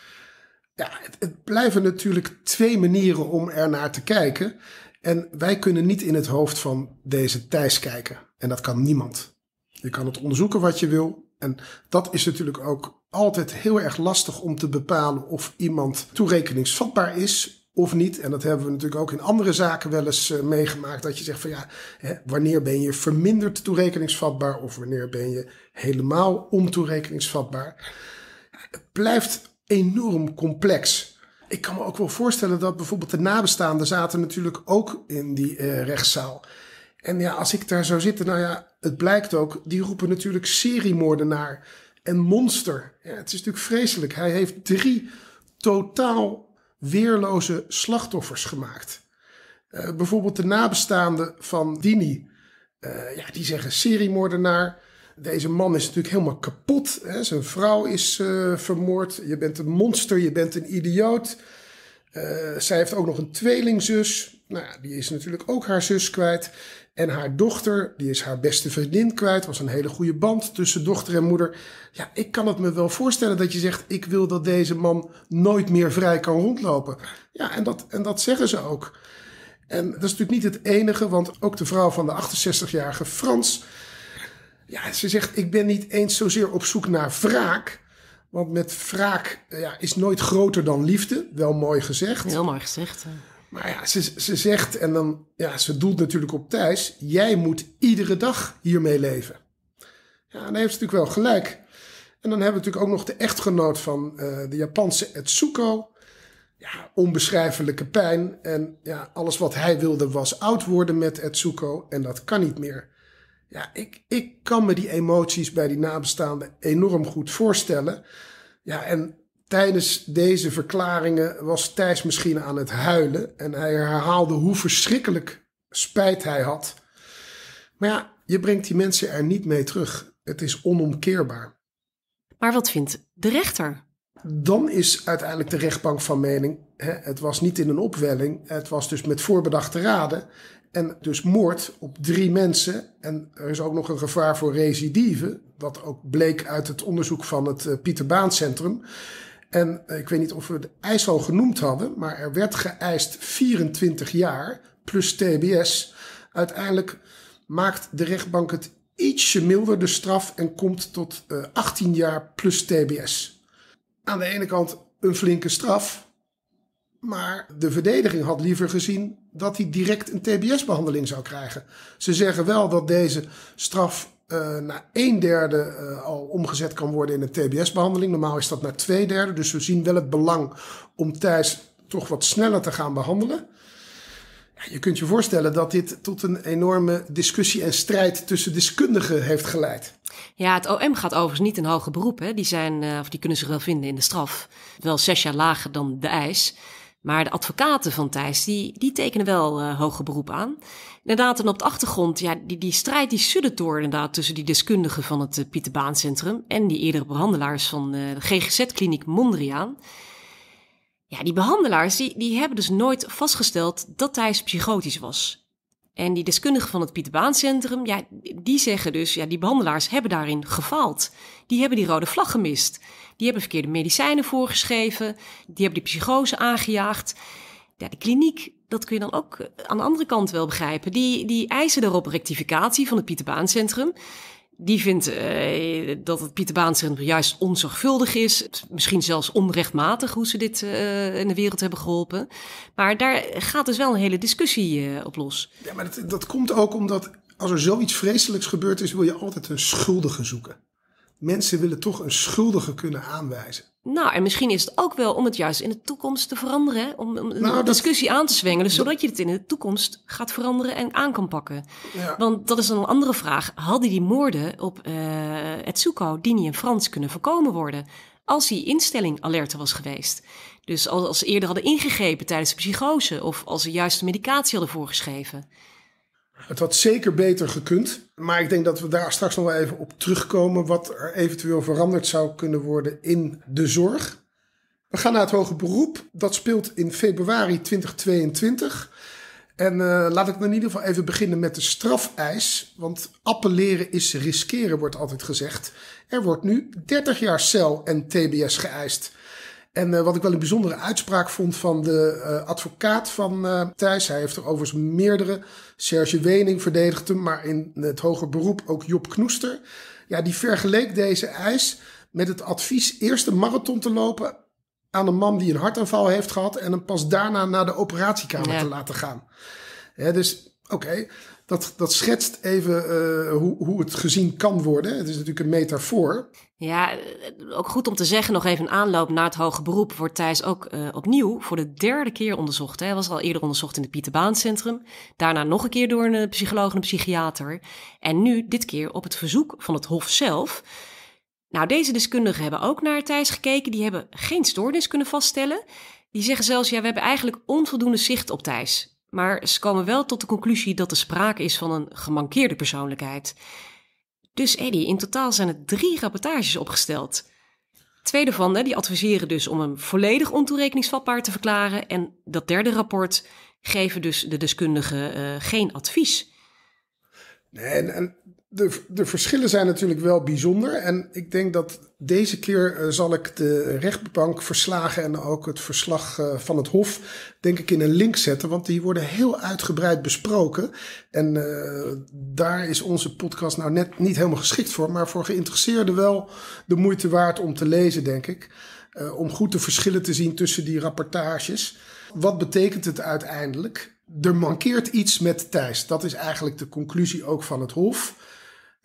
ja, het, blijven natuurlijk twee manieren om er naar te kijken. En wij kunnen niet in het hoofd van deze Thijs kijken. En dat kan niemand. Je kan het onderzoeken wat je wil. En dat is natuurlijk ook altijd heel erg lastig om te bepalen of iemand toerekeningsvatbaar is of niet. En dat hebben we natuurlijk ook in andere zaken wel eens eh, meegemaakt. Dat je zegt van ja, hè, wanneer ben je verminderd toerekeningsvatbaar of wanneer ben je helemaal ontoerekeningsvatbaar. Het blijft enorm complex. Ik kan me ook wel voorstellen dat bijvoorbeeld de nabestaanden zaten natuurlijk ook in die uh, rechtszaal. En ja, als ik daar zou zitten, nou ja, het blijkt ook, die roepen natuurlijk seriemoordenaar en monster. Ja, het is natuurlijk vreselijk. Hij heeft drie totaal weerloze slachtoffers gemaakt. Eh, bijvoorbeeld de nabestaanden van Dini. Eh, ja, die zeggen seriemoordenaar. Deze man is natuurlijk helemaal kapot. Hè? Zijn vrouw is eh, vermoord. Je bent een monster, je bent een idioot. Eh, zij heeft ook nog een tweelingzus. Nou, die is natuurlijk ook haar zus kwijt. En haar dochter, die is haar beste vriendin kwijt. Was een hele goede band tussen dochter en moeder. Ja, ik kan het me wel voorstellen dat je zegt: Ik wil dat deze man nooit meer vrij kan rondlopen. Ja, en dat, en dat zeggen ze ook. En dat is natuurlijk niet het enige, want ook de vrouw van de 68-jarige Frans ja, ze zegt, ik ben niet eens zozeer op zoek naar wraak. Want met wraak eh, ja, is nooit groter dan liefde. Wel mooi gezegd. Heel mooi gezegd. Maar ja, ze, ze zegt, en dan, ja, ze doelt natuurlijk op Thijs, jij moet iedere dag hiermee leven. Ja, en heeft ze natuurlijk wel gelijk. En dan hebben we natuurlijk ook nog de echtgenoot van eh, de Japanse Etsuko. Ja, onbeschrijfelijke pijn. En ja, alles wat hij wilde was oud worden met Etsuko. En dat kan niet meer. Ja, ik, ik kan me die emoties bij die nabestaanden enorm goed voorstellen. Ja, en tijdens deze verklaringen was Thijs misschien aan het huilen. En hij herhaalde hoe verschrikkelijk spijt hij had. Maar ja, je brengt die mensen er niet mee terug. Het is onomkeerbaar. Maar wat vindt de rechter? Dan is uiteindelijk de rechtbank van mening. Hè, het was niet in een opwelling. Het was dus met voorbedachte raden. En dus moord op drie mensen. En er is ook nog een gevaar voor recidive. Wat ook bleek uit het onderzoek van het eh, Pieter Baan Centrum. En eh, ik weet niet of we de eis al genoemd hadden. Maar er werd geëist 24 jaar plus TBS. Uiteindelijk maakt de rechtbank het ietsje milder, de straf. En komt tot 18 eh, jaar plus TBS. Aan de ene kant een flinke straf. Maar de verdediging had liever gezien dat hij direct een TBS-behandeling zou krijgen. Ze zeggen wel dat deze straf uh, eh, na een derde eh, al omgezet kan worden in een TBS-behandeling. Normaal is dat na twee derde. Dus we zien wel het belang om Thijs toch wat sneller te gaan behandelen. je kunt je voorstellen dat dit tot een enorme discussie en strijd tussen deskundigen heeft geleid. Ja, het OM gaat overigens niet in hoger beroep. Hè. Die, zijn, eh, of die kunnen zich wel vinden in de straf. Wel zes jaar lager dan de eis. Maar de advocaten van Thijs, die, die tekenen wel uh, eh, hoger beroep aan. Inderdaad, en op de achtergrond, ja, die, die strijd die suddert door inderdaad tussen die deskundigen van het uh, eh, Pieterbaancentrum en die eerdere behandelaars van eh, de GGZ-kliniek Mondriaan. Ja, die behandelaars die, die hebben dus nooit vastgesteld dat Thijs psychotisch was. En die deskundigen van het Pieterbaancentrum, ja, die zeggen dus, ja, die behandelaars hebben daarin gefaald. Die hebben die rode vlag gemist. Die hebben verkeerde medicijnen voorgeschreven. Die hebben die psychose aangejaagd. Ja, de kliniek, dat kun je dan ook eh, aan de andere kant wel begrijpen. Die, die eisen daarop rectificatie van het Pieterbaancentrum. Die vindt eh, dat het Pieterbaancentrum juist onzorgvuldig is. Misschien zelfs onrechtmatig hoe ze dit eh, in de wereld hebben geholpen. Maar daar gaat dus wel een hele discussie op los. Ja, maar dat, dat komt ook omdat als er zoiets vreselijks gebeurd is, wil je altijd een schuldige zoeken mensen willen toch een schuldige kunnen aanwijzen. Nou, en misschien is het ook wel om het juist in de toekomst te veranderen. Om, nou, de discussie aan te zwengelen, zodat je het in de toekomst gaat veranderen en aan kan pakken. Ja. Want dat is een andere vraag. Hadden die moorden op uh, Etsuko, Dini en Frans kunnen voorkomen worden? Als die instelling alerter was geweest. Dus als, als ze eerder hadden ingegrepen tijdens de psychose. Of als ze juist de medicatie hadden voorgeschreven. Het had zeker beter gekund. Maar ik denk dat we daar straks nog wel even op terugkomen. Wat er eventueel veranderd zou kunnen worden in de zorg. We gaan naar het hoge beroep. Dat speelt in februari 2022. En uh, laat ik dan in ieder geval even beginnen met de strafeis. Want appelleren is riskeren, wordt altijd gezegd. Er wordt nu 30 jaar cel en TBS geëist. En eh, wat ik wel een bijzondere uitspraak vond van de eh, advocaat van eh, Thijs. Hij heeft er overigens meerdere. Serge Wening verdedigde hem, maar in het hoger beroep ook Job Knoester. Ja, die vergeleek deze eis met het advies eerst een marathon te lopen aan een man die een hartaanval heeft gehad en hem pas daarna naar de operatiekamer te laten gaan. Ja, dus oké, dat, dat schetst even eh, hoe, hoe het gezien kan worden. Het is natuurlijk een metafoor. Ja, eh, ook goed om te zeggen, nog even een aanloop naar het hoge beroep wordt Thijs ook eh, opnieuw voor de derde keer onderzocht. Hij was al eerder onderzocht in het Pieterbaancentrum, daarna nog een keer door een psycholoog en een psychiater. En nu dit keer op het verzoek van het Hof zelf. Nou, deze deskundigen hebben ook naar Thijs gekeken. Die hebben geen stoornis kunnen vaststellen. Die zeggen zelfs, ja, we hebben eigenlijk onvoldoende zicht op Thijs maar ze komen wel tot de conclusie dat er sprake is van een gemankeerde persoonlijkheid. Dus Eddie, in totaal zijn er drie rapportages opgesteld. Twee daarvan hè, die adviseren dus om hem volledig ontoerekeningsvatbaar te verklaren. En dat derde rapport geven dus de deskundigen eh, geen advies. Nee, en de, de verschillen zijn natuurlijk wel bijzonder. En ik denk dat deze keer eh, zal ik de rechtbank verslagen en ook het verslag eh, van het Hof, denk ik, in een link zetten. Want die worden heel uitgebreid besproken. En eh, daar is onze podcast nou net niet helemaal geschikt voor. Maar voor geïnteresseerden wel de moeite waard om te lezen, denk ik. om goed de verschillen te zien tussen die rapportages. Wat betekent het uiteindelijk? Er mankeert iets met Thijs. Dat is eigenlijk de conclusie ook van het Hof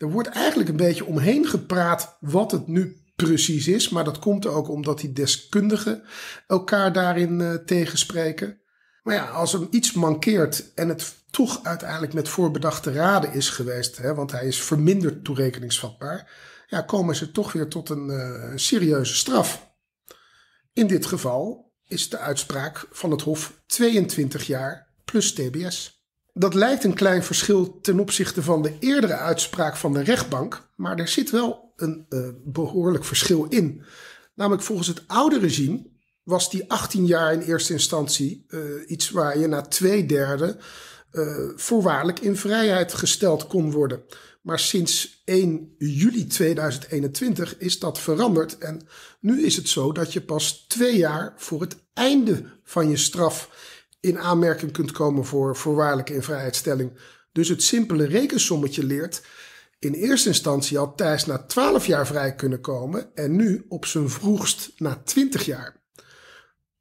er wordt eigenlijk een beetje omheen gepraat wat het nu precies is. Maar dat komt ook omdat die deskundigen elkaar daarin eh, tegenspreken. Maar ja, als hem iets mankeert en het toch uiteindelijk met voorbedachte raden is geweest, hè, want hij is verminderd toerekeningsvatbaar, ja, komen ze toch weer tot een eh, serieuze straf. In dit geval is de uitspraak van het Hof 22 jaar plus TBS. Dat lijkt een klein verschil ten opzichte van de eerdere uitspraak van de rechtbank, maar er zit wel een eh, behoorlijk verschil in. Namelijk volgens het oude regime was die 18 jaar in eerste instantie eh, iets waar je na twee derde uh, voorwaardelijk in vrijheid gesteld kon worden. Maar sinds 1 juli 2021 is dat veranderd. En nu is het zo dat je pas twee jaar voor het einde van je straf in aanmerking kunt komen voor voorwaardelijke invrijheidstelling. Dus het simpele rekensommetje leert. In eerste instantie had Thijs na 12 jaar vrij kunnen komen en nu op zijn vroegst na 20 jaar.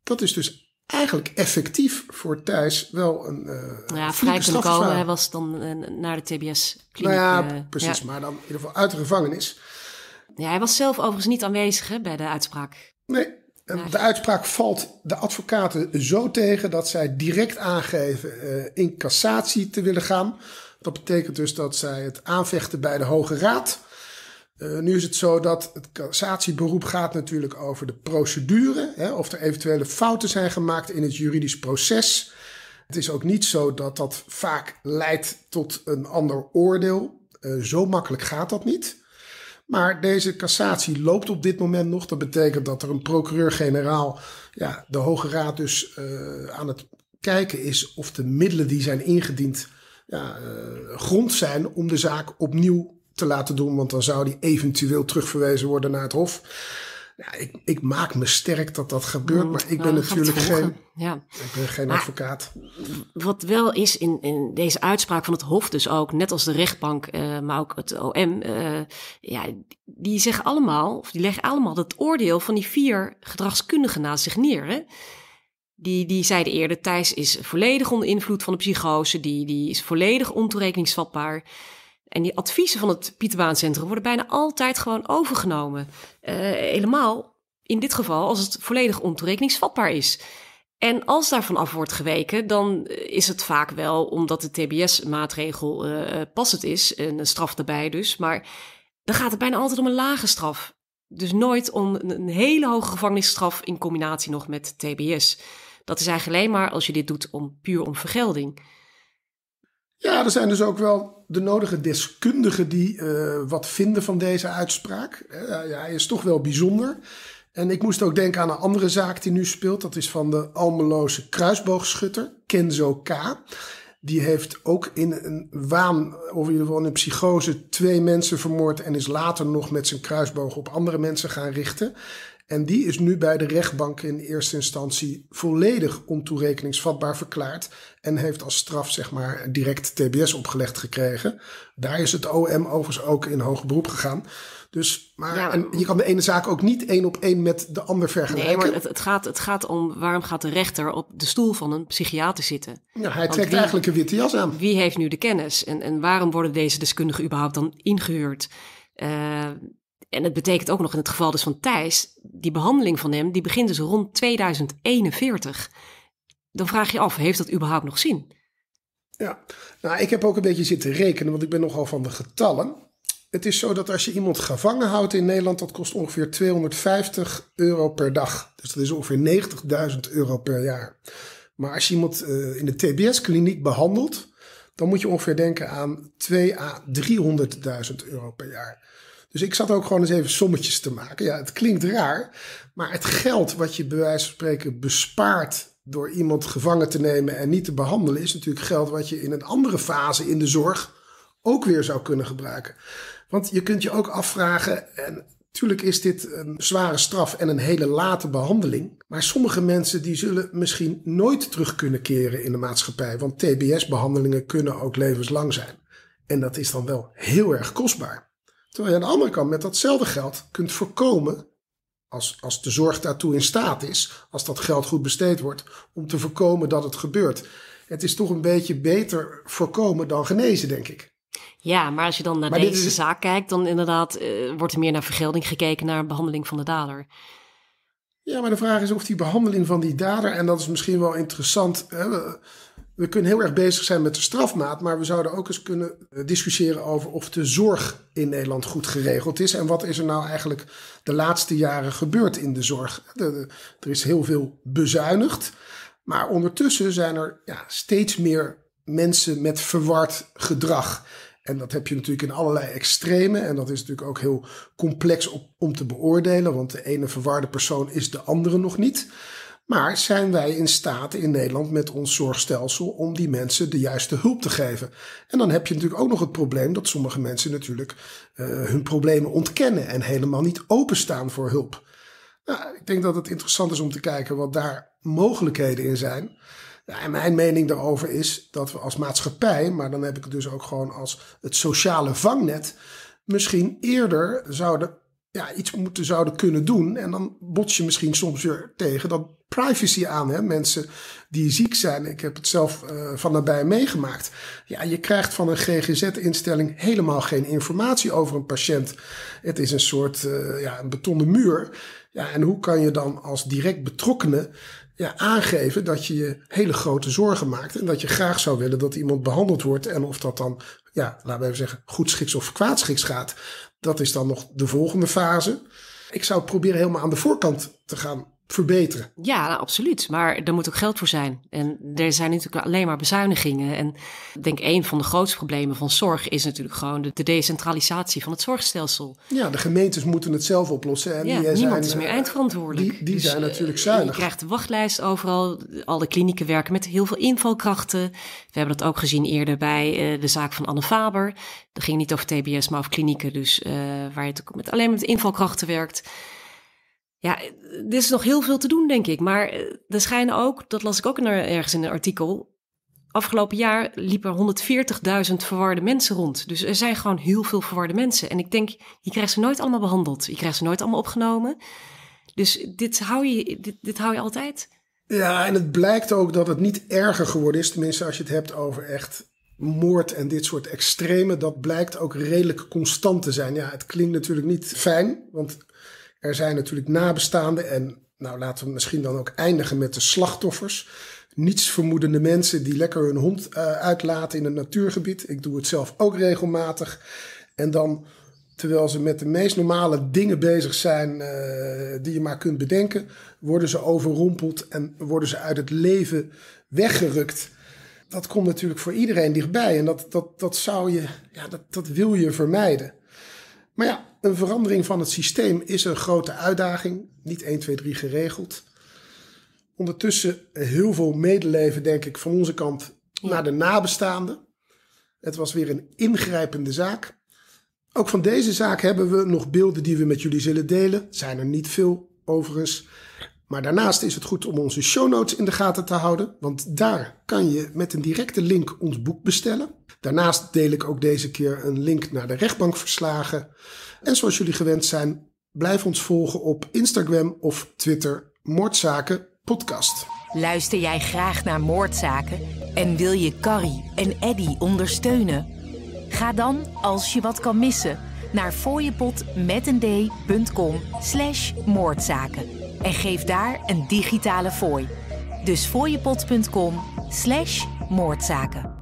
Dat is dus eigenlijk effectief voor Thijs wel een. Uh, ja, vrij kunnen komen. Hij was dan eh, naar de TBS-kliniek. Nou ja, eh, precies. Maar dan in ieder geval uit de gevangenis. Ja, hij was zelf overigens niet aanwezig bij de uitspraak. Nee, eh, de uitspraak valt de advocaten zo tegen dat zij direct aangeven eh, in cassatie te willen gaan. Dat betekent dus dat zij het aanvechten bij de Hoge Raad. Eh, nu is het zo dat het cassatieberoep gaat natuurlijk over de procedure, hè, of er eventuele fouten zijn gemaakt in het juridisch proces. Het is ook niet zo dat dat vaak leidt tot een ander oordeel. zo makkelijk gaat dat niet. Maar deze cassatie loopt op dit moment nog. Dat betekent dat er een procureur-generaal, ja, de Hoge Raad dus eh, aan het kijken is of de middelen die zijn ingediend ja, eh, grond zijn om de zaak opnieuw te laten doen. Want dan zou die eventueel terugverwezen worden naar het Hof ik, ik, maak me sterk dat dat gebeurt, mm, maar ik ben natuurlijk geen, ja. ik ben geen advocaat. Wat wel is in, in, deze uitspraak van het Hof, dus ook, net als de rechtbank, eh, maar ook het OM, eh, ja, die zeggen allemaal, of die leggen allemaal dat oordeel van die vier gedragskundigen naast zich neer. Hè? Die, die zeiden eerder, Thijs is volledig onder invloed van de psychose, die, die is volledig ontoerekeningsvatbaar. En die adviezen van het Pieterbaancentrum Centrum worden bijna altijd gewoon overgenomen. Uh, helemaal in dit geval als het volledig ontoerekeningsvatbaar is. En als daarvan af wordt geweken, dan eh, is het vaak wel omdat de TBS-maatregel eh, passend is, een straf daarbij dus. Maar dan gaat het bijna altijd om een lage straf. Dus nooit om een hele hoge gevangenisstraf in combinatie nog met TBS. Dat is eigenlijk alleen maar als je dit doet om puur om vergelding. Ja, er zijn dus ook wel de nodige deskundigen die eh, wat vinden van deze uitspraak. Eh, ja, hij is toch wel bijzonder. En ik moest ook denken aan een andere zaak die nu speelt. Dat is van de Almeloze kruisboogschutter Kenzo K. Die heeft ook in een waan, of in ieder geval in een psychose, twee mensen vermoord. En is later nog met zijn kruisboog op andere mensen gaan richten. En die is nu bij de rechtbank in eerste instantie volledig ontoerekeningsvatbaar verklaard. En heeft als straf, zeg maar, direct TBS opgelegd gekregen. Daar is het OM overigens ook in hoger beroep gegaan. Dus, maar en je kan de ene zaak ook niet één op één met de ander vergelijken. Nee, maar het, het, gaat, het gaat om waarom gaat de rechter op de stoel van een psychiater zitten? Ja, hij trekt eigenlijk een witte jas aan. Wie heeft nu de kennis? En, en waarom worden deze deskundigen überhaupt dan ingehuurd? Uh, en het betekent ook nog in het geval dus van Thijs, die behandeling van hem, die begint dus rond 2041. Dan vraag je af, heeft dat überhaupt nog zin? Ja, nou ik heb ook een beetje zitten rekenen, want ik ben nogal van de getallen. Het is zo dat als je iemand gevangen houdt in Nederland, dat kost ongeveer 250 euro per dag. Dus dat is ongeveer 90.000 euro per jaar. Maar als je iemand eh, in de TBS-kliniek behandelt, dan moet je ongeveer denken aan 2 à 300.000 euro per jaar. Dus ik zat ook gewoon eens even sommetjes te maken. Ja, het klinkt raar, maar het geld wat je bij wijze van spreken bespaart door iemand gevangen te nemen en niet te behandelen, is natuurlijk geld wat je in een andere fase in de zorg ook weer zou kunnen gebruiken. Want je kunt je ook afvragen, en natuurlijk is dit een zware straf en een hele late behandeling, maar sommige mensen die zullen misschien nooit terug kunnen keren in de maatschappij, want TBS-behandelingen kunnen ook levenslang zijn. En dat is dan wel heel erg kostbaar. Terwijl je aan de andere kant met datzelfde geld kunt voorkomen, als, als de zorg daartoe in staat is, als dat geld goed besteed wordt, om te voorkomen dat het gebeurt. Het is toch een beetje beter voorkomen dan genezen, denk ik. Ja, maar als je dan naar deze zaak kijkt, dan inderdaad eh, wordt er meer naar vergelding gekeken, naar behandeling van de dader. Ja, maar de vraag is of die behandeling van die dader, en dat is misschien wel interessant we kunnen heel erg bezig zijn met de strafmaat, maar we zouden ook eens kunnen eh, discussiëren over of de zorg in Nederland goed geregeld is. En wat is er nou eigenlijk de laatste jaren gebeurd in de zorg? er is heel veel bezuinigd, maar ondertussen zijn er ja, steeds meer mensen met verward gedrag. En dat heb je natuurlijk in allerlei extreme. En dat is natuurlijk ook heel complex om te beoordelen, want de ene verwarde persoon is de andere nog niet. Maar zijn wij in staat in Nederland met ons zorgstelsel om die mensen de juiste hulp te geven? En dan heb je natuurlijk ook nog het probleem dat sommige mensen natuurlijk eh, hun problemen ontkennen en helemaal niet openstaan voor hulp. Nou, ik denk dat het interessant is om te kijken wat daar mogelijkheden in zijn. en mijn mening daarover is dat we als maatschappij, maar dan heb ik het dus ook gewoon als het sociale vangnet, misschien eerder zouden ja, iets moeten zouden kunnen doen. En dan bots je misschien soms weer tegen dat privacy aan. Hè? Mensen die ziek zijn. Ik heb het zelf eh, van nabij meegemaakt. Ja, je krijgt van een GGZ-instelling helemaal geen informatie over een patiënt. Het is een soort eh, ja, een betonnen muur. Ja, en hoe kan je dan als direct betrokkenen ja, aangeven dat je je hele grote zorgen maakt. En dat je graag zou willen dat iemand behandeld wordt. En of dat dan, ja, laten we even zeggen, goed schiks of kwaad schiks gaat. Dat is dan nog de volgende fase. Ik zou proberen helemaal aan de voorkant te gaan verbeteren. Ja, absoluut. Maar daar moet ook geld voor zijn. En er zijn natuurlijk alleen maar bezuinigingen. En ik denk een van de grootste problemen van zorg is natuurlijk gewoon de, decentralisatie van het zorgstelsel. Ja, de gemeentes moeten het zelf oplossen. En die niemand zijn, is eh, meer eindverantwoordelijk. Die, dus, zijn eh, natuurlijk zuinig. Je krijgt de wachtlijst overal. Alle klinieken werken met heel veel invalkrachten. We hebben dat ook gezien eerder bij eh, de zaak van Anne Faber. Dat ging niet over TBS, maar over klinieken. Dus waar je het met, alleen met invalkrachten werkt. Ja, eh, er is nog heel veel te doen, denk ik. Maar eh, er schijnen ook, dat las ik ook ergens in een artikel. Afgelopen jaar liepen 140.000 verwarde mensen rond. Dus er zijn gewoon heel veel verwarde mensen. En ik denk, je krijgt ze nooit allemaal behandeld. Je krijgt ze nooit allemaal opgenomen. Dus dit hou je, dit, dit hou je altijd. Ja, en het blijkt ook dat het niet erger geworden is. Tenminste, als je het hebt over echt moord en dit soort extreme, dat blijkt ook redelijk constant te zijn. Ja, het klinkt natuurlijk niet fijn, want er zijn natuurlijk nabestaanden en nou laten we misschien dan ook eindigen met de slachtoffers. Niets vermoedende mensen die lekker hun hond eh, uitlaten in een natuurgebied. Ik doe het zelf ook regelmatig. En dan, terwijl ze met de meest normale dingen bezig zijn eh, die je maar kunt bedenken, worden ze overrompeld en worden ze uit het leven weggerukt. Dat komt natuurlijk voor iedereen dichtbij en dat, dat, dat zou je, ja, dat, dat wil je vermijden. Maar ja, een verandering van het systeem is een grote uitdaging. Niet 1, 2, 3 geregeld. Ondertussen heel veel medeleven, denk ik, van onze kant naar de nabestaanden. Het was weer een ingrijpende zaak. Ook van deze zaak hebben we nog beelden die we met jullie zullen delen. Zijn er niet veel, overigens. Maar daarnaast is het goed om onze show notes in de gaten te houden, want daar kan je met een directe link ons boek bestellen. Daarnaast deel ik ook deze keer een link naar de rechtbankverslagen, en zoals jullie gewend zijn, blijf ons volgen op Instagram of Twitter. Moordzaken Podcast. Luister jij graag naar moordzaken en wil je Carrie en Eddy ondersteunen? Ga dan, als je wat kan missen, naar fooiepot.com slash moordzaken. En geef daar een digitale fooi. Dus fooiepot.com slash moordzaken.